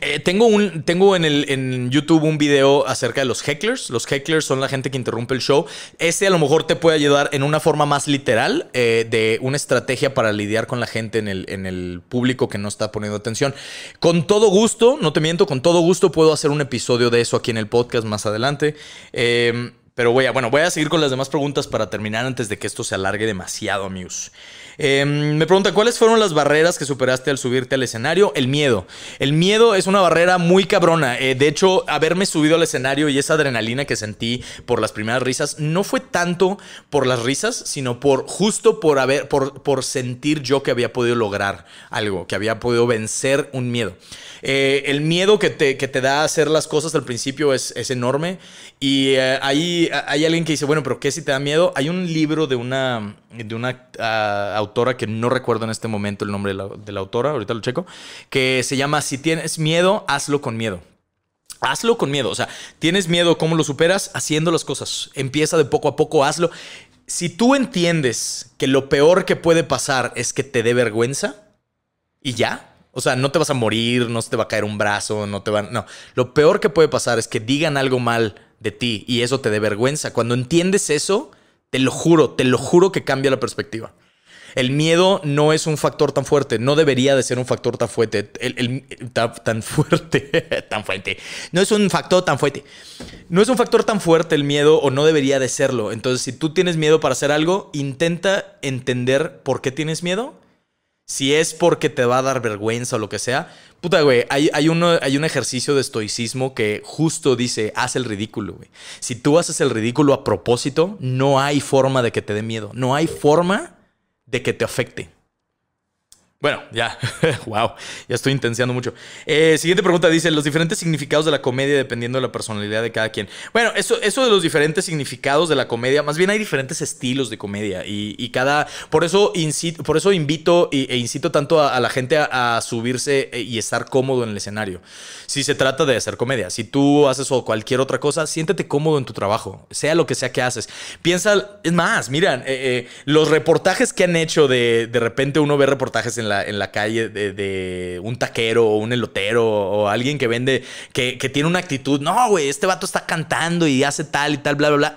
eh, tengo un, tengo en, el, YouTube un video acerca de los hecklers. Los hecklers son la gente que interrumpe el show. Ese a lo mejor te puede ayudar en una forma más literal eh, de una estrategia para lidiar con la gente en el, público que no está poniendo atención. Con todo gusto, no te miento, con todo gusto puedo hacer un episodio de eso aquí en el podcast más adelante. Em, pero voy a, bueno, voy a seguir con las demás preguntas para terminar antes de que esto se alargue demasiado, amigos. Em, me pregunta, ¿cuáles fueron las barreras que superaste al subirte al escenario? El miedo. El miedo es una barrera muy cabrona. Eh, de hecho, haberme subido al escenario y esa adrenalina que sentí por las primeras risas no fue tanto por las risas, sino por justo por haber, por, sentir yo que había podido lograr algo, que había podido vencer un miedo. Eh, el miedo que te, que te da hacer las cosas al principio es, enorme. Y eh, ahí hay alguien que dice, bueno, pero ¿qué si te da miedo? Hay un libro de una, de una ah, autora, que no recuerdo en este momento el nombre de la, autora, ahorita lo checo, que se llama Si tienes miedo, hazlo con miedo. Hazlo con miedo, o sea, tienes miedo, ¿cómo lo superas? Haciendo las cosas. Empieza de poco a poco, hazlo. Si tú entiendes que lo peor que puede pasar es que te dé vergüenza y ya, o sea, no te vas a morir, no te va a caer un brazo, no te van. No. Lo peor que puede pasar es que digan algo mal de ti y eso te dé vergüenza. Cuando entiendes eso, te lo juro, te lo juro que cambia la perspectiva. El miedo no es un factor tan fuerte, no debería de ser un factor tan fuerte, el, tan, fuerte, <laughs> tan fuerte. No es un factor tan fuerte. No es un factor tan fuerte el miedo o no debería de serlo. Entonces, si tú tienes miedo para hacer algo, intenta entender por qué tienes miedo. Si es porque te va a dar vergüenza o lo que sea. Puta, güey, hay, uno, hay un ejercicio de estoicismo que justo dice, haz el ridículo, güey. Si tú haces el ridículo a propósito, no hay forma de que te dé miedo. No hay forma de que te afecte. Bueno, ya, <laughs> wow, ya estoy intensiando mucho. Eh, siguiente pregunta dice, los diferentes significados de la comedia dependiendo de la personalidad de cada quien. Bueno, eso, eso de los diferentes significados de la comedia, más bien hay diferentes estilos de comedia y, cada, por eso, por eso invito e, incito tanto a, la gente a, subirse e, y estar cómodo en el escenario. Si se trata de hacer comedia, si tú haces o cualquier otra cosa, siéntete cómodo en tu trabajo, sea lo que sea que haces. Piensa, es más, miran, eh, eh, los reportajes que han hecho de, de repente uno ve reportajes en la en la calle de, un taquero o un elotero o alguien que vende, que, tiene una actitud, no, güey, este vato está cantando y hace tal y tal, bla, bla, bla.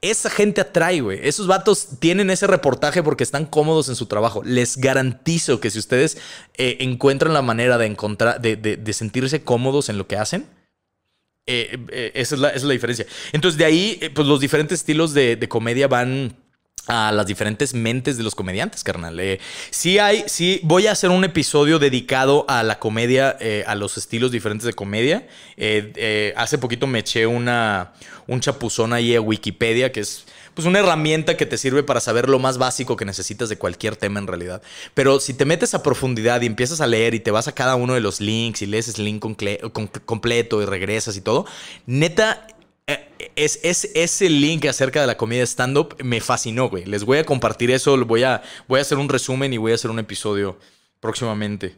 Esa gente atrae, güey. Esos vatos tienen ese reportaje porque están cómodos en su trabajo. Les garantizo que si ustedes eh, encuentran la manera de, encontrar, de, sentirse cómodos en lo que hacen, eh, eh, esa, es la, diferencia. Entonces, de ahí, pues los diferentes estilos de, de comedia van a las diferentes mentes de los comediantes, carnal. Eh, sí hay, sí, voy a hacer un episodio dedicado a la comedia, eh, a los estilos diferentes de comedia. Eh, hace poquito me eché una, un chapuzón ahí a Wikipedia, que es pues una herramienta que te sirve para saber lo más básico que necesitas de cualquier tema en realidad. Pero si te metes a profundidad y empiezas a leer y te vas a cada uno de los links y lees el link completo y regresas y todo, neta, eh, es, ese link acerca de la comedia stand-up me fascinó, güey. Les voy a compartir eso, voy a, voy a hacer un resumen y voy a hacer un episodio próximamente.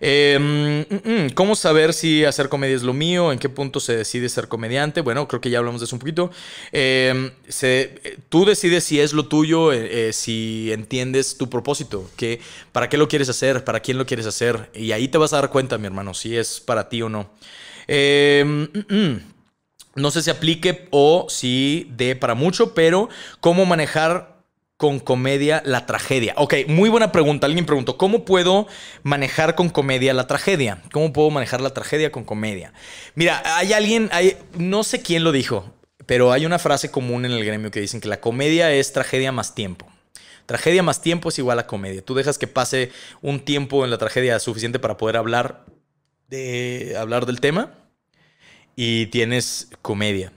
Em, mm, mm, ¿Cómo saber si hacer comedia es lo mío? ¿En qué punto se decide ser comediante? Bueno, creo que ya hablamos de eso un poquito. Em, eh, tú decides si es lo tuyo, eh, si entiendes tu propósito, que, para qué lo quieres hacer, para quién lo quieres hacer. Y ahí te vas a dar cuenta, mi hermano, si es para ti o no. Eh, no sé si aplique o si dé para mucho, pero cómo manejar con comedia la tragedia. Ok, muy buena pregunta. Alguien preguntó, ¿cómo puedo manejar con comedia la tragedia? ¿Cómo puedo manejar la tragedia con comedia? Mira, hay alguien, hay, no sé quién lo dijo, pero hay una frase común en el gremio que dicen que la comedia es tragedia más tiempo. Tragedia más tiempo es igual a comedia. Tú dejas que pase un tiempo en la tragedia suficiente para poder hablar de hablar del tema y tienes comedia.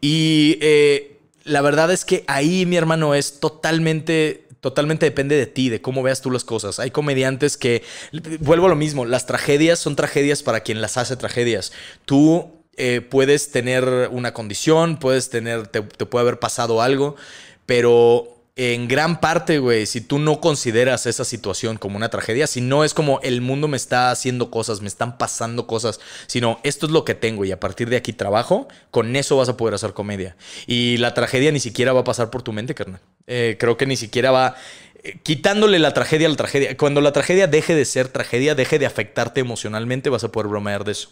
Y eh, la verdad es que ahí, mi hermano, es totalmente totalmente depende de ti, de cómo veas tú las cosas. Hay comediantes que, vuelvo a lo mismo, las tragedias son tragedias para quien las hace tragedias. Tú eh, puedes tener una condición, puedes tener, te, te puede haber pasado algo, pero en gran parte, güey, si tú no consideras esa situación como una tragedia, si no es como el mundo me está haciendo cosas, me están pasando cosas, sino esto es lo que tengo y a partir de aquí trabajo, con eso vas a poder hacer comedia. Y la tragedia ni siquiera va a pasar por tu mente, carnal. Eh, creo que ni siquiera va eh, quitándole la tragedia a la tragedia. Cuando la tragedia deje de ser tragedia, deje de afectarte emocionalmente, vas a poder bromear de eso.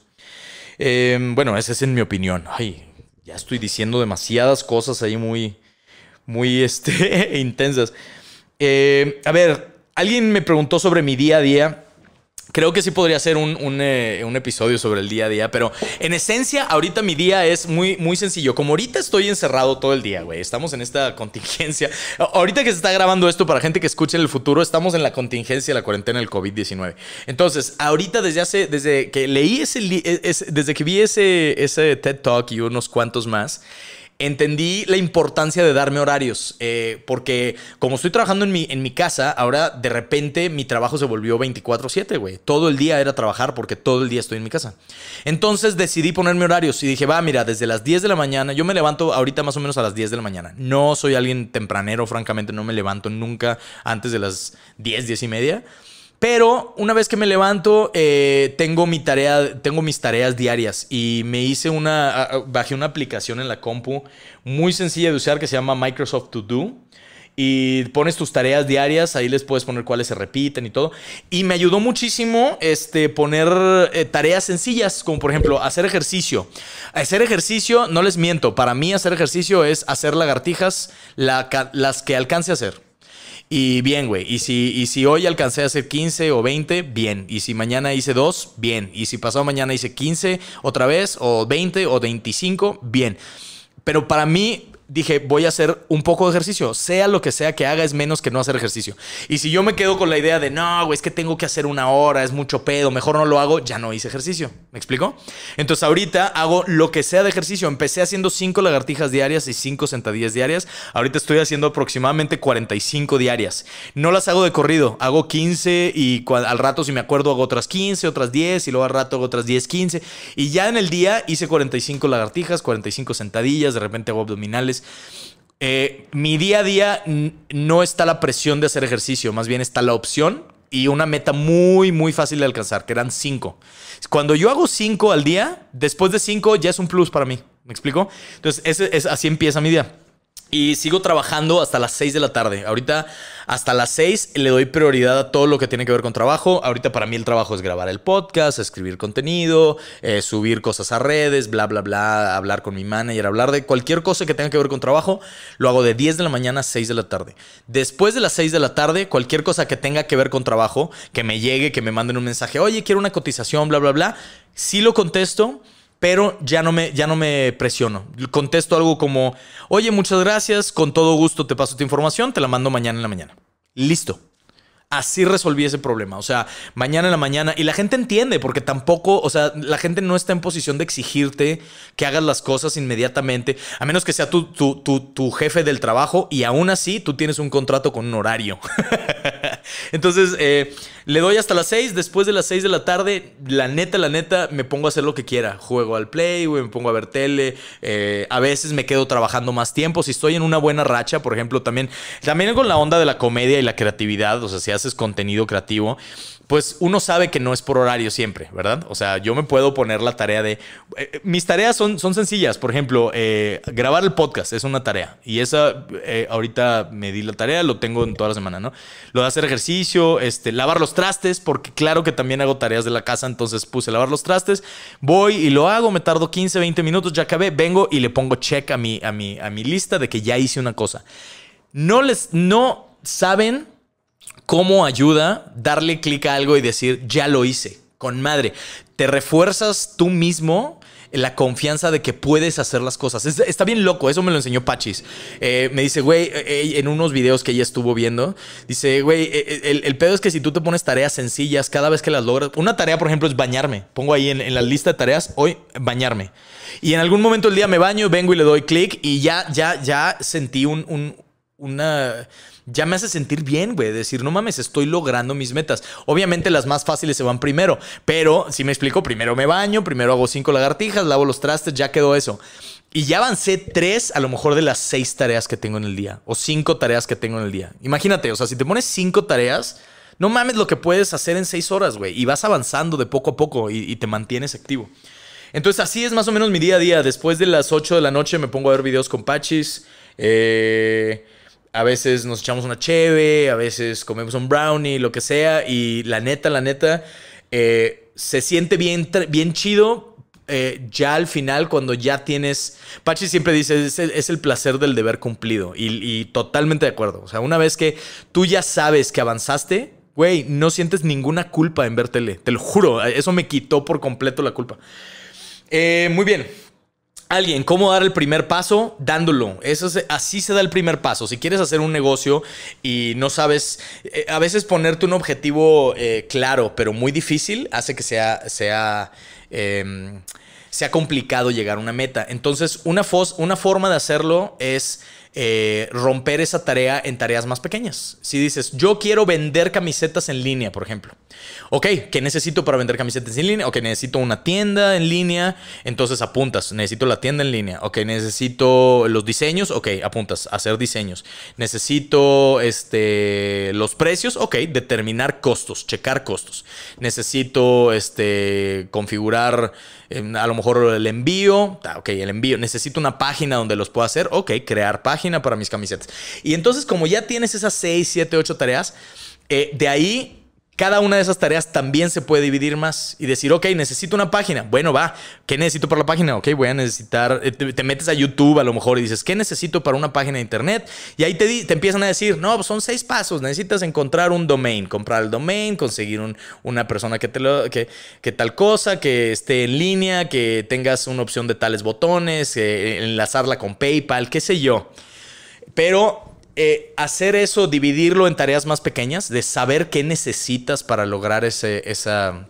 Eh, bueno, esa es en mi opinión. Ay, ya estoy diciendo demasiadas cosas ahí muy muy este, <laughs> intensas. Eh, a ver, alguien me preguntó sobre mi día a día. Creo que sí podría ser eh, un, episodio sobre el día a día, pero en esencia, ahorita mi día es muy, muy sencillo. Como ahorita estoy encerrado todo el día, güey. Estamos en esta contingencia. <laughs> Ahorita que se está grabando esto para gente que escuche en el futuro, estamos en la contingencia de la cuarentena del COVID-19. Entonces, ahorita desde hace, desde que leí ese, e, desde que vi ese, ese TED Talk y unos cuantos más, entendí la importancia de darme horarios, eh, porque como estoy trabajando en mi, en mi casa, ahora de repente mi trabajo se volvió 24/7, güey. Todo el día era trabajar porque todo el día estoy en mi casa. Entonces decidí ponerme horarios y dije, va, mira, desde las 10 de la mañana, yo me levanto ahorita más o menos a las 10 de la mañana. No soy alguien tempranero, francamente, no me levanto nunca antes de las 10, 10 y media. Pero una vez que me levanto, eh, tengo mi tarea, tengo mis tareas diarias y me hice una, bajé una aplicación en la compu muy sencilla de usar que se llama Microsoft To Do y pones tus tareas diarias, ahí les puedes poner cuáles se repiten y todo. Y me ayudó muchísimo este, poner eh, tareas sencillas, como por ejemplo hacer ejercicio. Hacer ejercicio, no les miento, para mí hacer ejercicio es hacer lagartijas, las que alcance a hacer. Y bien, güey. Y si, si hoy alcancé a hacer 15 o 20, bien. Y si mañana hice 2, bien. Y si pasado mañana hice 15 otra vez, o 20 o 25, bien. Pero para mí, dije, voy a hacer un poco de ejercicio. Sea lo que sea que haga, es menos que no hacer ejercicio. Y si yo me quedo con la idea de, no, güey, es que tengo que hacer una hora, es mucho pedo, mejor no lo hago, ya no hice ejercicio. ¿Me explico? Entonces ahorita hago lo que sea de ejercicio. Empecé haciendo 5 lagartijas diarias y 5 sentadillas diarias. Ahorita estoy haciendo aproximadamente 45 diarias. No las hago de corrido, hago 15 y al rato si me acuerdo hago otras 15, otras 10 y luego al rato hago otras 10, 15. Y ya en el día hice 45 lagartijas, 45 sentadillas, de repente hago abdominales eh, mi día a día no está la presión de hacer ejercicio, más bien está la opción y una meta muy, muy fácil de alcanzar, que eran cinco. Cuando yo hago cinco al día, después de cinco ya es un plus para mí. ¿Me explico? Entonces, así empieza mi día. Y sigo trabajando hasta las 6 de la tarde. Ahorita hasta las 6 le doy prioridad a todo lo que tiene que ver con trabajo. Ahorita para mí el trabajo es grabar el podcast, escribir contenido, eh, subir cosas a redes, bla, bla, bla, hablar con mi manager, hablar de cualquier cosa que tenga que ver con trabajo. Lo hago de 10 de la mañana a 6 de la tarde. Después de las 6 de la tarde, cualquier cosa que tenga que ver con trabajo, que me llegue, que me manden un mensaje, oye, quiero una cotización, bla, bla, bla, sí lo contesto pero ya no me, ya no me presiono. Contesto algo como, oye, muchas gracias, con todo gusto te paso tu información, te la mando mañana en la mañana. Listo. Así resolví ese problema. O sea, mañana en la mañana. Y la gente entiende, porque tampoco, o sea, la gente no está en posición de exigirte que hagas las cosas inmediatamente, a menos que sea tu, tu, tu, tu jefe del trabajo y aún así tú tienes un contrato con un horario. <laughs> Entonces, eh, le doy hasta las 6. Después de las 6 de la tarde, la neta, la neta, me pongo a hacer lo que quiera. Juego al play, o me pongo a ver tele. Eh, a veces me quedo trabajando más tiempo. Si estoy en una buena racha, por ejemplo, también, también con la onda de la comedia y la creatividad, o sea, si haces contenido creativo, pues uno sabe que no es por horario siempre, ¿verdad? O sea, yo me puedo poner la tarea de... Eh, eh, mis tareas son, son sencillas, por ejemplo, grabar el podcast es una tarea. Y esa, ahorita me di la tarea, lo tengo en toda la semana, ¿no? Lo de hacer ejercicio, este, lavar los trastes, porque claro que también hago tareas de la casa, entonces puse a lavar los trastes, voy y lo hago, me tardo 15, 20 minutos, ya acabé, vengo y le pongo check a mi, a mi, a mi lista de que ya hice una cosa. No les, no saben cómo ayuda darle clic a algo y decir, ya lo hice, con madre. Te refuerzas tú mismo la confianza de que puedes hacer las cosas. está bien loco, eso me lo enseñó Pachis. Eh, me dice, güey, eh, eh, en unos videos que ella estuvo viendo, dice, güey, el, pedo es que si tú te pones tareas sencillas cada vez que las logras, una tarea, por ejemplo, es bañarme. Pongo ahí en, la lista de tareas, hoy bañarme. Y en algún momento del día me baño, vengo y le doy clic y ya, ya, ya sentí un una... Ya me hace sentir bien, güey. Decir, no mames, estoy logrando mis metas. Obviamente las más fáciles se van primero, pero si me explico, primero me baño, primero hago cinco lagartijas, lavo los trastes, ya quedó eso. Y ya avancé tres, a lo mejor de las seis tareas que tengo en el día, o cinco tareas que tengo en el día. Imagínate, o sea, si te pones cinco tareas, no mames lo que puedes hacer en seis horas, güey. Y vas avanzando de poco a poco y, te mantienes activo. Entonces así es más o menos mi día a día. Después de las 8 de la noche me pongo a ver videos con Pachis. Eh, a veces nos echamos una cheve, a veces comemos un brownie, lo que sea, y la neta, la neta, eh, se siente bien, bien chido eh, ya al final, cuando ya tienes. Pachi siempre dice: es el, placer del deber cumplido. Y, totalmente de acuerdo. O sea, una vez que tú ya sabes que avanzaste, güey, no sientes ninguna culpa en ver Te lo juro. Eso me quitó por completo la culpa. Eh, muy bien alguien cómo dar el primer paso dándolo. Eso es, así se da el primer paso. Si quieres hacer un negocio y no sabes, eh, a veces ponerte un objetivo eh, claro, pero muy difícil, hace que sea, sea em, se ha complicado llegar a una meta. Entonces, una, una forma de hacerlo es eh, romper esa tarea en tareas más pequeñas. Si dices, yo quiero vender camisetas en línea, por ejemplo. Ok, ¿qué necesito para vender camisetas en línea? Ok, necesito una tienda en línea. Entonces apuntas, necesito la tienda en línea. Ok, necesito los diseños. Ok, apuntas, hacer diseños. Necesito este, los precios. Ok, determinar costos, checar costos. Necesito este, configurar, em, a lo mejor el envío, ok, el envío, necesito una página donde los pueda hacer, ok, crear página para mis camisetas. Y entonces como ya tienes esas 6, 7, 8 tareas, eh, de ahí cada una de esas tareas también se puede dividir más y decir, ok, necesito una página. Bueno, va, ¿qué necesito para la página? Ok, voy a necesitar, eh, te, metes a YouTube a lo mejor y dices, ¿qué necesito para una página de internet? Y ahí te, empiezan a decir, no, pues son seis pasos, necesitas encontrar un domain, comprar el domain, conseguir una persona que, te lo, que, que tal cosa, que esté en línea, que tengas una opción de tales botones, eh, enlazarla con PayPal, qué sé yo. Pero eh, hacer eso, dividirlo en tareas más pequeñas, de saber qué necesitas para lograr ese, esa,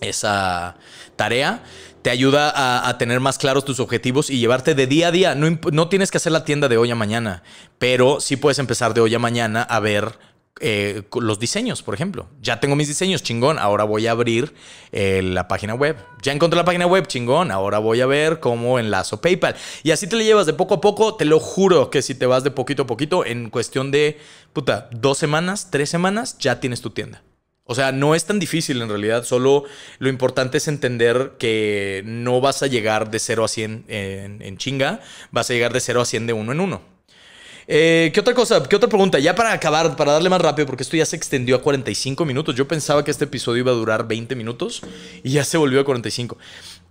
esa tarea, te ayuda a, tener más claros tus objetivos y llevarte de día a día. No, no, tienes que hacer la tienda de hoy a mañana, pero sí puedes empezar de hoy a mañana a ver eh, los diseños, por ejemplo. Ya tengo mis diseños, chingón. Ahora voy a abrir eh, la página web. Ya encontré la página web, chingón. Ahora voy a ver cómo enlazo PayPal. Y así te le llevas de poco a poco. Te lo juro que si te vas de poquito a poquito, en cuestión de, puta, dos semanas, tres semanas, ya tienes tu tienda. O sea, no es tan difícil en realidad, solo lo importante es entender que no vas a llegar de 0 a 100 en, en, chinga, vas a llegar de 0 a 100 de uno en uno. Eh, ¿Qué otra cosa? ¿Qué otra pregunta? Ya para acabar, para darle más rápido, porque esto ya se extendió a 45 minutos. Yo pensaba que este episodio iba a durar 20 minutos y ya se volvió a 45.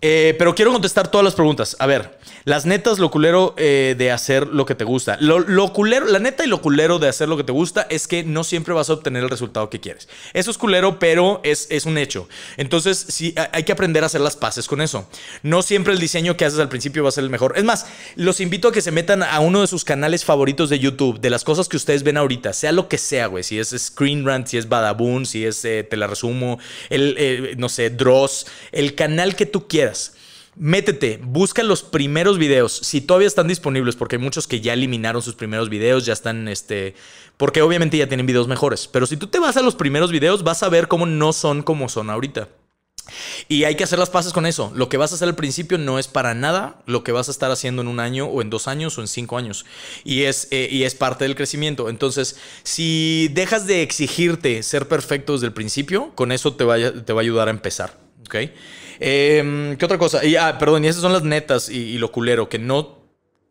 Eh, pero quiero contestar todas las preguntas. A ver, las netas, lo culero eh, de hacer lo que te gusta. Lo, lo, culero, la neta y lo culero de hacer lo que te gusta es que no siempre vas a obtener el resultado que quieres. Eso es culero, pero es, un hecho. Entonces, hay que aprender a hacer las paces con eso. No siempre el diseño que haces al principio va a ser el mejor. Es más, los invito a que se metan a uno de sus canales favoritos de YouTube, de las cosas que ustedes ven ahorita, sea lo que sea, güey. Si es Screen si es badaboon, si es eh, Te la resumo, el, no sé, Dross, el canal que tú quieras. Métete, busca los primeros videos, si todavía están disponibles, porque hay muchos que ya eliminaron sus primeros videos, ya están, este, porque obviamente ya tienen videos mejores, pero si tú te vas a los primeros videos, vas a ver cómo no son como son ahorita. Y hay que hacer las paces con eso. Lo que vas a hacer al principio no es para nada lo que vas a estar haciendo en un año o en dos años o en cinco años. Y es, eh, es parte del crecimiento. Entonces, si dejas de exigirte ser perfecto desde el principio, con eso te va, te va a ayudar a empezar. ¿okay? Em, ¿Qué otra cosa? Y, ah, perdón, y esas son las netas y, lo culero, que no,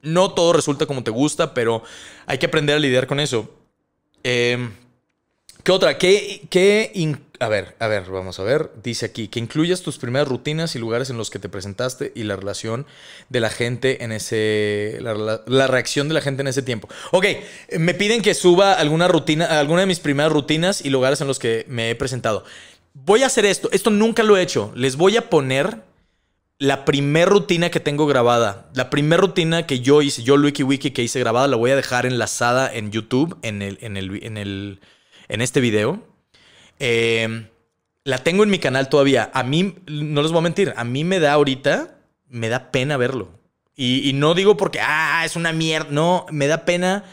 no todo resulta como te gusta, pero hay que aprender a lidiar con eso. Em, ¿Qué otra? ¿Qué, a ver, a ver, vamos a ver. Dice aquí, que incluyas tus primeras rutinas y lugares en los que te presentaste y la relación de la gente en ese... La, la, reacción de la gente en ese tiempo. Ok, me piden que suba alguna rutina, alguna de mis primeras rutinas y lugares en los que me he presentado voy a hacer esto. Esto nunca lo he hecho. Les voy a poner la primera rutina que tengo grabada. La primera rutina que yo hice, yo Wiki Wiki que hice grabada, la voy a dejar enlazada en YouTube, en, el, en, el, en, el, en este video. Em, la tengo en mi canal todavía. A mí, no les voy a mentir, a mí me da ahorita, me da pena verlo. Y, y no digo porque, ah, es una mierda. No, me da pena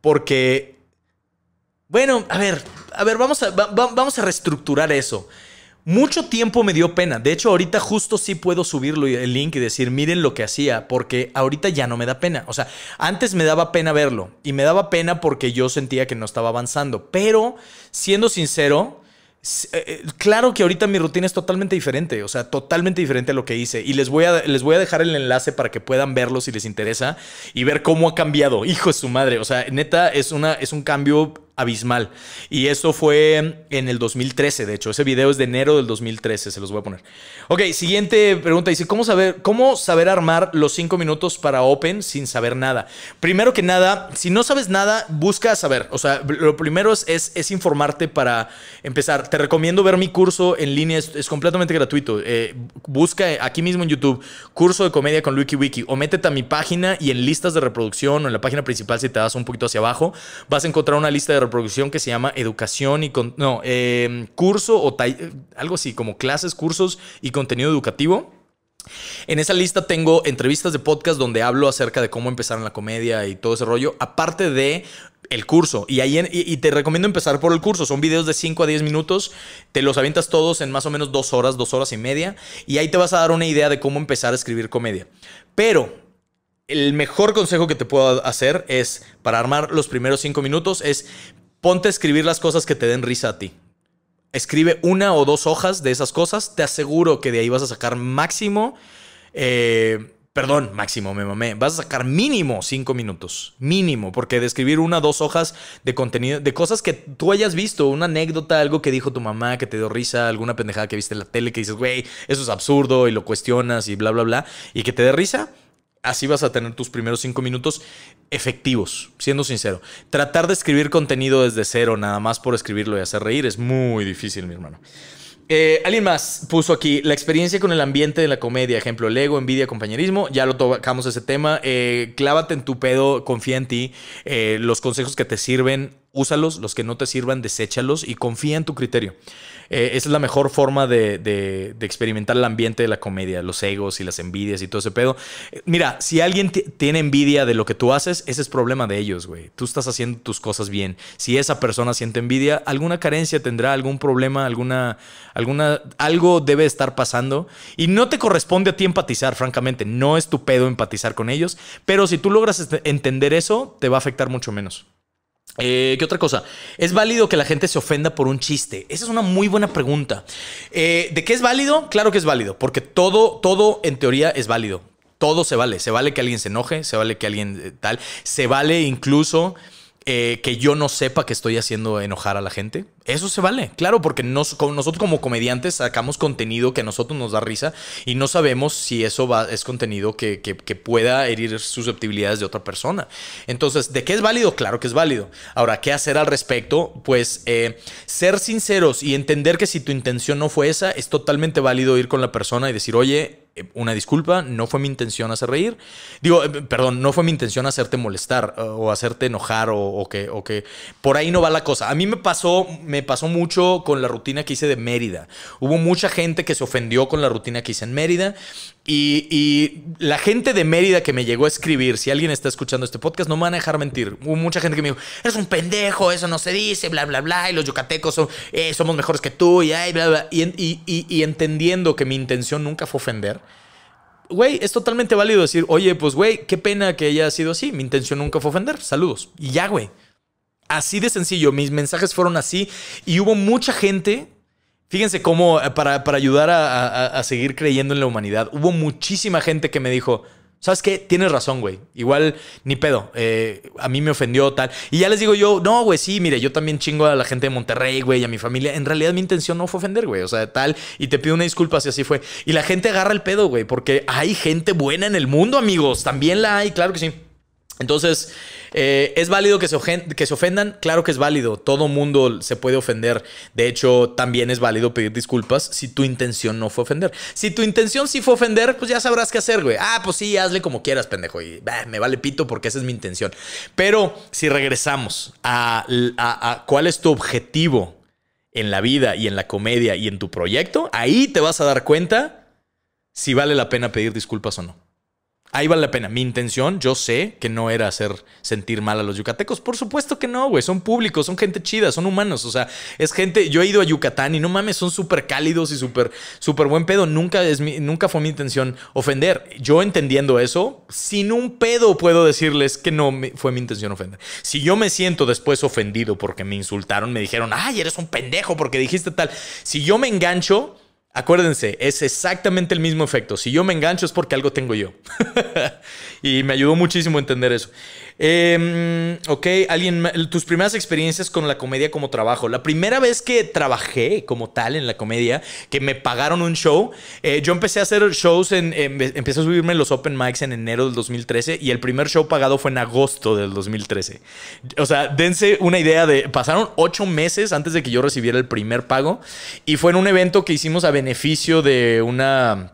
porque bueno, a ver, a ver, vamos a, vamos a reestructurar eso. Mucho tiempo me dio pena. De hecho, ahorita justo sí puedo subirlo el link y decir, miren lo que hacía, porque ahorita ya no me da pena. O sea, antes me daba pena verlo y me daba pena porque yo sentía que no estaba avanzando. Pero, siendo sincero, eh, eh, claro que ahorita mi rutina es totalmente diferente, o sea, totalmente diferente a lo que hice. Y les voy a, les voy a dejar el enlace para que puedan verlo si les interesa y ver cómo ha cambiado. Hijo de su madre, o sea, neta, es, una, es un cambio abismal. Y eso fue en el 2013, de hecho. Ese video es de enero del 2013, se los voy a poner. Ok, siguiente pregunta. Dice, ¿cómo saber, cómo saber armar los cinco minutos para Open sin saber nada? Primero que nada, si no sabes nada, busca saber. O sea, lo primero es, informarte para empezar. Te recomiendo ver mi curso en línea, es, completamente gratuito. Eh, busca aquí mismo en YouTube curso de comedia con Wiki Wiki o métete a mi página y en listas de reproducción o en la página principal si te vas un poquito hacia abajo, vas a encontrar una lista de producción que se llama Educación y con, no, em, curso o algo así como clases, cursos y contenido educativo. En esa lista tengo entrevistas de podcast donde hablo acerca de cómo empezar en la comedia y todo ese rollo, aparte de el curso. Y, ahí te recomiendo empezar por el curso. Son videos de 5 a 10 minutos. Te los avientas todos en más o menos 2 horas, 2 horas y media. Y ahí te vas a dar una idea de cómo empezar a escribir comedia. Pero el mejor consejo que te puedo hacer es, para armar los primeros cinco minutos, es ponte a escribir las cosas que te den risa a ti. Escribe una o dos hojas de esas cosas, te aseguro que de ahí vas a sacar máximo, eh, perdón, máximo, me mamé, vas a sacar mínimo cinco minutos, mínimo, porque de escribir una o dos hojas de contenido, de cosas que tú hayas visto, una anécdota, algo que dijo tu mamá que te dio risa, alguna pendejada que viste en la tele que dices, güey, eso es absurdo y lo cuestionas y bla, bla, bla, y que te dé risa así vas a tener tus primeros cinco minutos efectivos, siendo sincero. Tratar de escribir contenido desde cero, nada más por escribirlo y hacer reír, es muy difícil, mi hermano. Eh, alguien más puso aquí la experiencia con el ambiente de la comedia, ejemplo, Lego, envidia, compañerismo, ya lo tocamos ese tema, eh, clávate en tu pedo, confía en ti, eh, los consejos que te sirven, úsalos, los que no te sirvan, deséchalos y confía en tu criterio. Eh, esa es la mejor forma de, experimentar el ambiente de la comedia, los egos y las envidias y todo ese pedo. Eh, mira, si alguien tiene envidia de lo que tú haces, ese es problema de ellos, güey. Tú estás haciendo tus cosas bien. Si esa persona siente envidia, alguna carencia tendrá, algún problema, alguna, alguna, algo debe estar pasando. Y no te corresponde a ti empatizar, francamente. No es tu pedo empatizar con ellos. Pero si tú logras entender eso, te va a afectar mucho menos. Eh, ¿Qué otra cosa? ¿Es válido que la gente se ofenda por un chiste? Esa es una muy buena pregunta. Eh, ¿De qué es válido? Claro que es válido, porque todo, todo en teoría es válido. Todo se vale. Se vale que alguien se enoje, se vale que alguien eh, tal. Se vale incluso que yo no sepa que estoy haciendo enojar a la gente. Eso se vale, claro, porque nosotros como comediantes sacamos contenido que a nosotros nos da risa y no sabemos si eso va, es contenido que, pueda herir susceptibilidades de otra persona. Entonces, ¿de qué es válido? Claro que es válido. Ahora, ¿qué hacer al respecto? Pues eh, ser sinceros y entender que si tu intención no fue esa, es totalmente válido ir con la persona y decir, oye, eh, una disculpa, no fue mi intención hacer reír. Digo, eh, perdón, no fue mi intención hacerte molestar o hacerte enojar o, que, o que por ahí no va la cosa. A mí me pasó, me pasó mucho con la rutina que hice de Mérida. Hubo mucha gente que se ofendió con la rutina que hice en Mérida. Y, la gente de Mérida que me llegó a escribir, si alguien está escuchando este podcast, no me van a dejar mentir. Hubo mucha gente que me dijo, eres un pendejo, eso no se dice, bla, bla, bla, y los yucatecos son, eh, somos mejores que tú, y, ay, bla, bla. y entendiendo que mi intención nunca fue ofender, güey, es totalmente válido decir, oye, pues, güey, qué pena que haya sido así, mi intención nunca fue ofender, saludos. Y ya, güey. Así de sencillo, mis mensajes fueron así y hubo mucha gente Fíjense cómo, eh, para, ayudar a, seguir creyendo en la humanidad, hubo muchísima gente que me dijo, ¿sabes qué? Tienes razón, güey. Igual, ni pedo. Eh, a mí me ofendió tal. Y ya les digo yo, no, güey, sí, mire, yo también chingo a la gente de Monterrey, güey, a mi familia. En realidad mi intención no fue ofender, güey. O sea, tal. Y te pido una disculpa si así fue. Y la gente agarra el pedo, güey, porque hay gente buena en el mundo, amigos. También la hay, claro que sí. Entonces, eh, ¿Es válido que se, ofendan? Claro que es válido. Todo mundo se puede ofender. De hecho, también es válido pedir disculpas si tu intención no fue ofender. Si tu intención sí fue ofender, pues ya sabrás qué hacer, güey. Ah, pues sí, hazle como quieras, pendejo. Y me vale pito porque esa es mi intención. Pero si regresamos a cuál es tu objetivo en la vida y en la comedia y en tu proyecto, ahí te vas a dar cuenta si vale la pena pedir disculpas o no ahí vale la pena. Mi intención, yo sé que no era hacer sentir mal a los yucatecos. Por supuesto que no, güey. Son públicos, son gente chida, son humanos. O sea, es gente. Yo he ido a Yucatán y no mames, son súper cálidos y súper, buen pedo. Nunca, es nunca fue mi intención ofender. Yo entendiendo eso, sin un pedo puedo decirles que no fue mi intención ofender. Si yo me siento después ofendido porque me insultaron, me dijeron, ay, eres un pendejo porque dijiste tal. Si yo me engancho Acuérdense, es exactamente el mismo efecto. Si yo me engancho es porque algo tengo yo. <laughs> y me ayudó muchísimo a entender eso. Em, ok, alguien, tus primeras experiencias con la comedia como trabajo. La primera vez que trabajé como tal en la comedia, que me pagaron un show, eh, yo empecé a hacer shows, en, em, empecé a subirme los open mics en enero del 2013 y el primer show pagado fue en agosto del 2013. O sea, dense una idea de, pasaron ocho meses antes de que yo recibiera el primer pago y fue en un evento que hicimos a beneficio de una...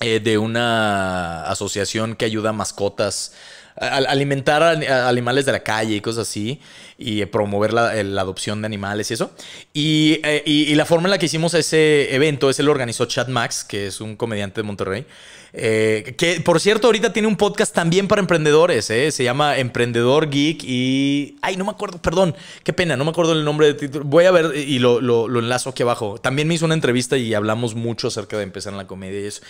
Eh, de una asociación que ayuda a mascotas alimentar a animales de la calle y cosas así, y eh, promover eh, la, adopción de animales y eso. Eh, y, la forma en la que hicimos ese evento, ese lo organizó Chad Max, que es un comediante de Monterrey, que por cierto ahorita tiene un podcast también para emprendedores, se llama Emprendedor Geek y... Ay, no me acuerdo, perdón, qué pena, no me acuerdo el nombre del título. Voy a ver y lo, lo enlazo aquí abajo. También me hizo una entrevista y hablamos mucho acerca de empezar en la comedia y eso.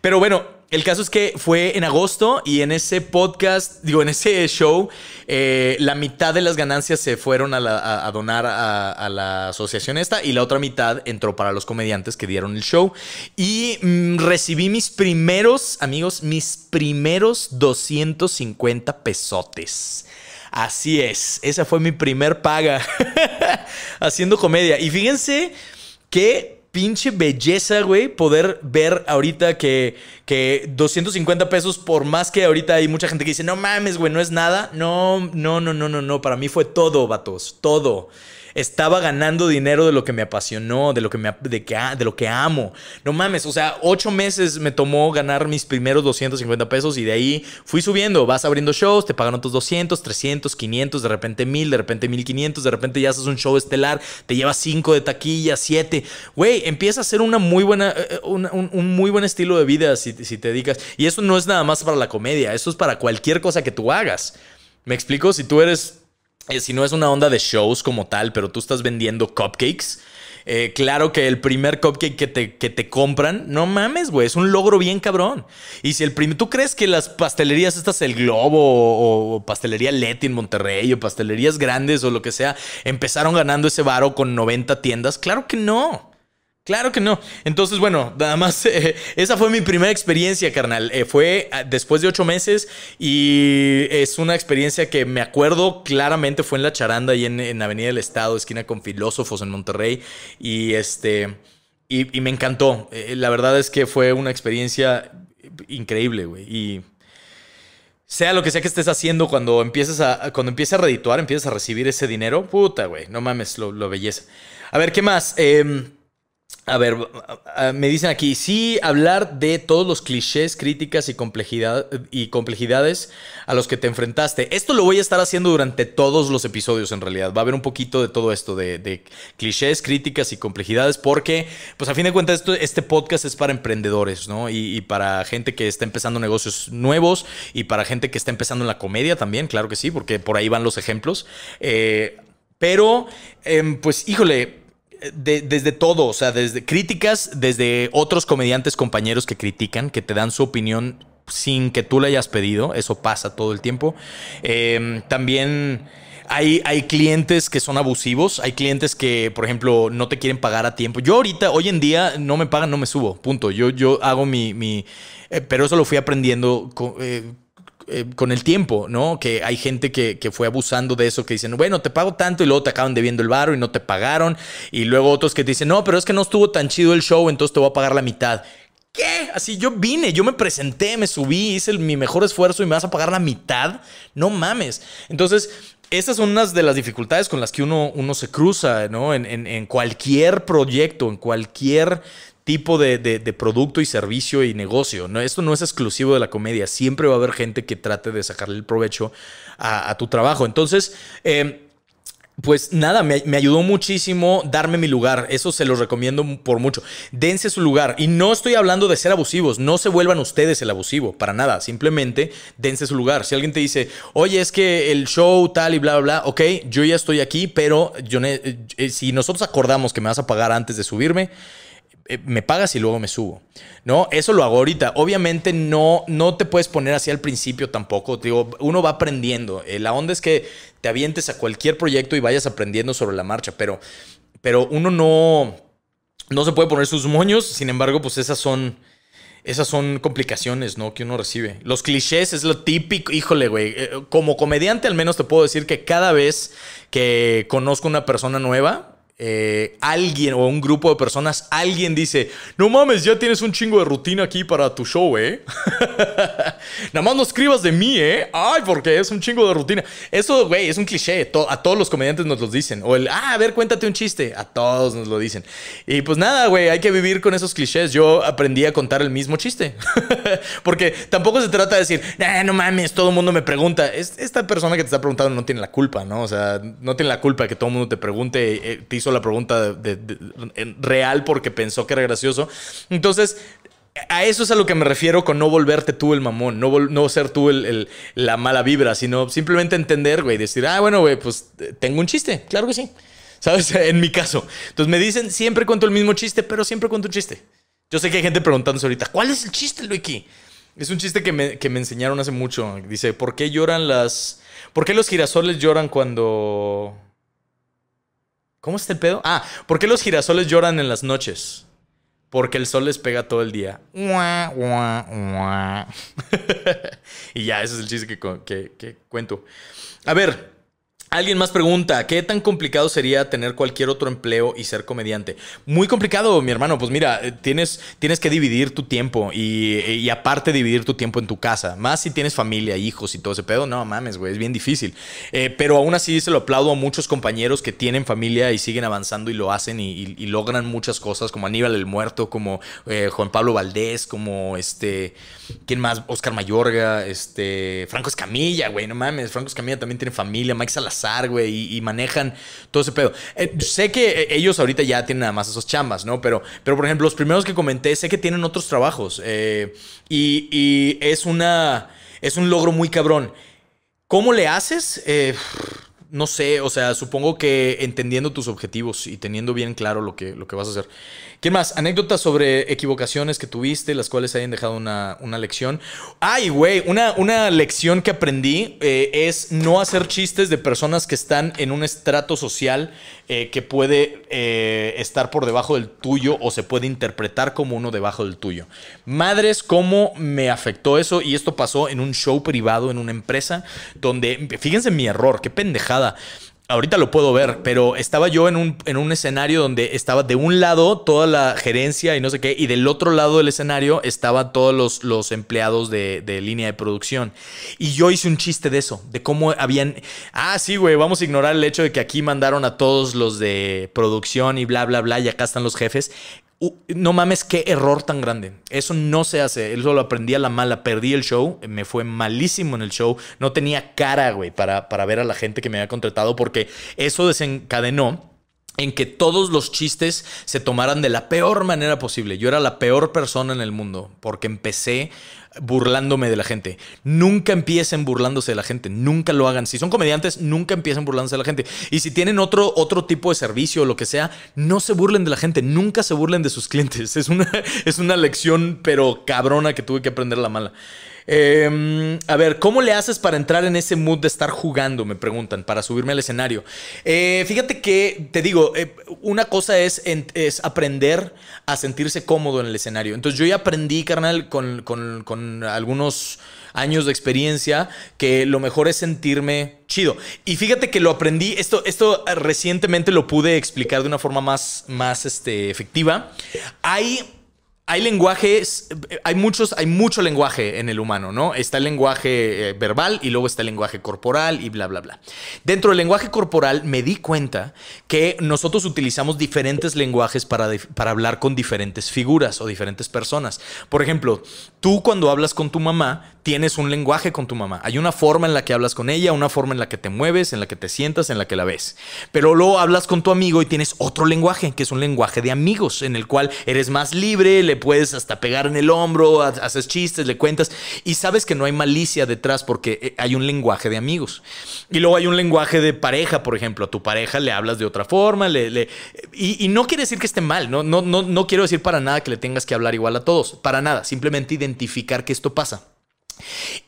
Pero bueno, el caso es que fue en agosto y en ese podcast, digo, en ese show, eh, la mitad de las ganancias se fueron a, donar a, la asociación esta y la otra mitad entró para los comediantes que dieron el show. Y mm, recibí mis primeros, amigos, mis primeros 250 pesotes. Así es, esa fue mi primer paga <laughs> haciendo comedia. Y fíjense que pinche belleza, güey, poder ver ahorita que, que 250 pesos, por más que ahorita hay mucha gente que dice, no mames, güey, no es nada. No, no, no, no, no, no. Para mí fue todo, vatos, todo estaba ganando dinero de lo que me apasionó, de lo que, me, de lo que amo. No mames, o sea, ocho meses me tomó ganar mis primeros 250 pesos y de ahí fui subiendo. Vas abriendo shows, te pagan otros 200, 300, 500, de repente 1000, de repente 1500, de repente ya haces un show estelar, te llevas 5 de taquilla, 7. Güey, empieza a ser una muy buena, eh, eh, un, muy buen estilo de vida si, si te dedicas. Y eso no es nada más para la comedia, eso es para cualquier cosa que tú hagas. ¿Me explico? Si tú eres eh, si no es una onda de shows como tal, pero tú estás vendiendo cupcakes. Eh, claro que el primer cupcake que te, que te compran, no mames, güey, es un logro bien cabrón. Y si el primer, ¿tú crees que las pastelerías, estas El Globo o, o, pastelería Leti en Monterrey o pastelerías grandes o lo que sea, empezaron ganando ese varo con 90 tiendas? Claro que no. Claro que no. Entonces, bueno, nada más, <laughs> eh, esa fue mi primera experiencia, carnal. Eh, fue ah, después de ocho meses y es una experiencia que me acuerdo claramente, fue en La Charanda y en, Avenida del Estado, esquina con filósofos en Monterrey. Y este, y, me encantó. Eh, la verdad es que fue una experiencia increíble, güey. Y sea lo que sea que estés haciendo, cuando empiezas a, cuando empiezas a redituar, empiezas a recibir ese dinero, puta, güey, no mames, lo, lo belleza. A ver, ¿qué más? Eh... A ver, me dicen aquí, sí, hablar de todos los clichés, críticas y, complejidad, y complejidades a los que te enfrentaste. Esto lo voy a estar haciendo durante todos los episodios en realidad. Va a haber un poquito de todo esto, de, clichés, críticas y complejidades, porque, pues a fin de cuentas, este podcast es para emprendedores, ¿no? Y, para gente que está empezando negocios nuevos y para gente que está empezando en la comedia también, claro que sí, porque por ahí van los ejemplos. Eh, pero, em, pues híjole, desde todo, o sea, desde críticas, desde otros comediantes compañeros que critican, que te dan su opinión sin que tú le hayas pedido, eso pasa todo el tiempo. Em, también... Hay, hay, clientes que son abusivos, hay clientes que, por ejemplo, no te quieren pagar a tiempo. Yo ahorita, hoy en día, no me pagan, no me subo, punto. Yo, yo hago mi, eh, pero eso lo fui aprendiendo con, eh, eh, con el tiempo, ¿no? Que hay gente que, fue abusando de eso, que dicen, bueno, te pago tanto y luego te acaban debiendo el barro y no te pagaron. Y luego otros que te dicen, no, pero es que no estuvo tan chido el show, entonces te voy a pagar la mitad. ¿Qué? Así yo vine, yo me presenté, me subí, hice mi mejor esfuerzo y me vas a pagar la mitad. No mames. Entonces, esas son unas de las dificultades con las que uno, uno se cruza, ¿no? En, en, cualquier proyecto, en cualquier tipo de, producto y servicio y negocio. No, esto no es exclusivo de la comedia. Siempre va a haber gente que trate de sacarle el provecho a, tu trabajo. Entonces, em, pues nada, me, ayudó muchísimo darme mi lugar. Eso se lo recomiendo por mucho. Dense su lugar. Y no estoy hablando de ser abusivos. No se vuelvan ustedes el abusivo, para nada. Simplemente dense su lugar. Si alguien te dice, oye, es que el show tal y bla, bla, bla, ok, yo ya estoy aquí, pero yo eh, si nosotros acordamos que me vas a pagar antes de subirme, eh, me pagas y luego me subo. ¿No? Eso lo hago ahorita. Obviamente no, no te puedes poner así al principio tampoco. digo, uno va aprendiendo. Eh, la onda es que te avientes a cualquier proyecto y vayas aprendiendo sobre la marcha, pero, pero uno no, no se puede poner sus moños. Sin embargo, pues esas son... Esas son complicaciones, ¿no? Que uno recibe. Los clichés es lo típico. Híjole, güey. Eh, como comediante al menos te puedo decir que cada vez que conozco una persona nueva, eh, alguien o un grupo de personas, alguien dice, no mames, ya tienes un chingo de rutina aquí para tu show, ¿eh? <laughs> Nada más no escribas de mí, ¿eh? Ay, porque es un chingo de rutina. Eso, güey, es un cliché. a todos los comediantes nos lo dicen. O el, ah, a ver, cuéntate un chiste. A todos nos lo dicen. Y pues nada, güey, hay que vivir con esos clichés. Yo aprendí a contar el mismo chiste. <laughs> porque tampoco se trata de decir, no mames, todo el mundo me pregunta. esta persona que te está preguntando no tiene la culpa, ¿no? O sea, no tiene la culpa que todo el mundo te pregunte. Eh, hizo la pregunta de, real porque pensó que era gracioso. Entonces, a eso es a lo que me refiero con no volverte tú el mamón, no, no ser tú el, la mala vibra, sino simplemente entender, güey, decir, ah, bueno, güey, pues eh, tengo un chiste, claro que sí. ¿Sabes? <laughs> En mi caso. Entonces me dicen, siempre cuento el mismo chiste, pero siempre cuento un chiste. Yo sé que hay gente preguntándose ahorita, ¿cuál es el chiste, Luiki? Es un chiste que me, que me enseñaron hace mucho. Dice, ¿por qué lloran las... ¿Por qué los girasoles lloran cuando... ¿Cómo está el pedo? Ah, ¿por qué los girasoles lloran en las noches? Porque el sol les pega todo el día. <laughs> y ya, ese es el chiste que, que cuento. A ver, Alguien más pregunta, ¿qué tan complicado sería tener cualquier otro empleo y ser comediante? Muy complicado, mi hermano. Pues mira, eh, tienes, tienes que dividir tu tiempo eh, y, aparte dividir tu tiempo en tu casa. Más si tienes familia, hijos y todo ese pedo. No mames, güey, es bien difícil. Eh, pero aún así se lo aplaudo a muchos compañeros que tienen familia y siguen avanzando y lo hacen y, logran muchas cosas, como Aníbal el Muerto, como Juan Pablo Valdés, como este, ¿quién más? Oscar Mayorga, este, Franco Escamilla, güey, no mames. Franco Escamilla también tiene familia, Mike Salazar y, manejan todo ese pedo. Eh, sé que eh, ellos ahorita ya tienen nada más esas chambas, ¿no? Pero, pero por ejemplo, los primeros que comenté, sé que tienen otros trabajos. Eh, y, es una. Es un logro muy cabrón. ¿Cómo le haces? no sé, o sea, supongo que entendiendo tus objetivos y teniendo bien claro lo que, lo que vas a hacer. ¿Qué más? Anécdotas sobre equivocaciones que tuviste, las cuales hayan dejado una, lección. Ay, güey, una, una lección que aprendí eh, es no hacer chistes de personas que están en un estrato social eh, que puede eh, estar por debajo del tuyo o se puede interpretar como uno debajo del tuyo. Madres, cómo me afectó eso y esto pasó en un show privado, en una empresa, donde, fíjense mi error, qué pendejada ahorita lo puedo ver, pero estaba yo en un, en un escenario donde estaba de un lado toda la gerencia y no sé qué, y del otro lado del escenario estaban todos los, empleados de, de, línea de producción. Y yo hice un chiste de eso, de cómo habían, ah, sí, güey, vamos a ignorar el hecho de que aquí mandaron a todos los de producción y bla, bla, bla, y acá están los jefes no mames, qué error tan grande. Eso no se hace. Eso lo aprendí a la mala. Perdí el show. Me fue malísimo en el show. No tenía cara, güey, para, para ver a la gente que me había contratado porque eso desencadenó en que todos los chistes se tomaran de la peor manera posible. Yo era la peor persona en el mundo porque empecé burlándome de la gente. Nunca empiecen burlándose de la gente. Nunca lo hagan. Si son comediantes, nunca empiecen burlándose de la gente. Y si tienen otro, otro tipo de servicio o lo que sea, no se burlen de la gente. Nunca se burlen de sus clientes. <laughs> Es una, es una lección, pero cabrona que tuve que aprender la mala. Em, a ver, ¿cómo le haces para entrar en ese mood de estar jugando? Me preguntan, para subirme al escenario. Eh, fíjate que, te digo, eh, una cosa es, es, aprender a sentirse cómodo en el escenario. Entonces yo ya aprendí, carnal, con, con, algunos años de experiencia, que lo mejor es sentirme chido. Y fíjate que lo aprendí, esto, esto eh, recientemente lo pude explicar de una forma más, más este, efectiva. Hay hay lenguajes, hay muchos, hay mucho lenguaje en el humano, ¿no? Está el lenguaje eh, verbal y luego está el lenguaje corporal y bla, bla, bla. Dentro del lenguaje corporal me di cuenta que nosotros utilizamos diferentes lenguajes para, para hablar con diferentes figuras o diferentes personas. Por ejemplo, tú cuando hablas con tu mamá, tienes un lenguaje con tu mamá. Hay una forma en la que hablas con ella, una forma en la que te mueves, en la que te sientas, en la que la ves. Pero luego hablas con tu amigo y tienes otro lenguaje, que es un lenguaje de amigos, en el cual eres más libre, le puedes hasta pegar en el hombro, haces chistes, le cuentas y sabes que no hay malicia detrás porque eh, hay un lenguaje de amigos. Y luego hay un lenguaje de pareja, por ejemplo. A tu pareja le hablas de otra forma, y, no quiere decir que esté mal, no, quiero decir para nada que le tengas que hablar igual a todos, para nada, simplemente identificar identificar que esto pasa.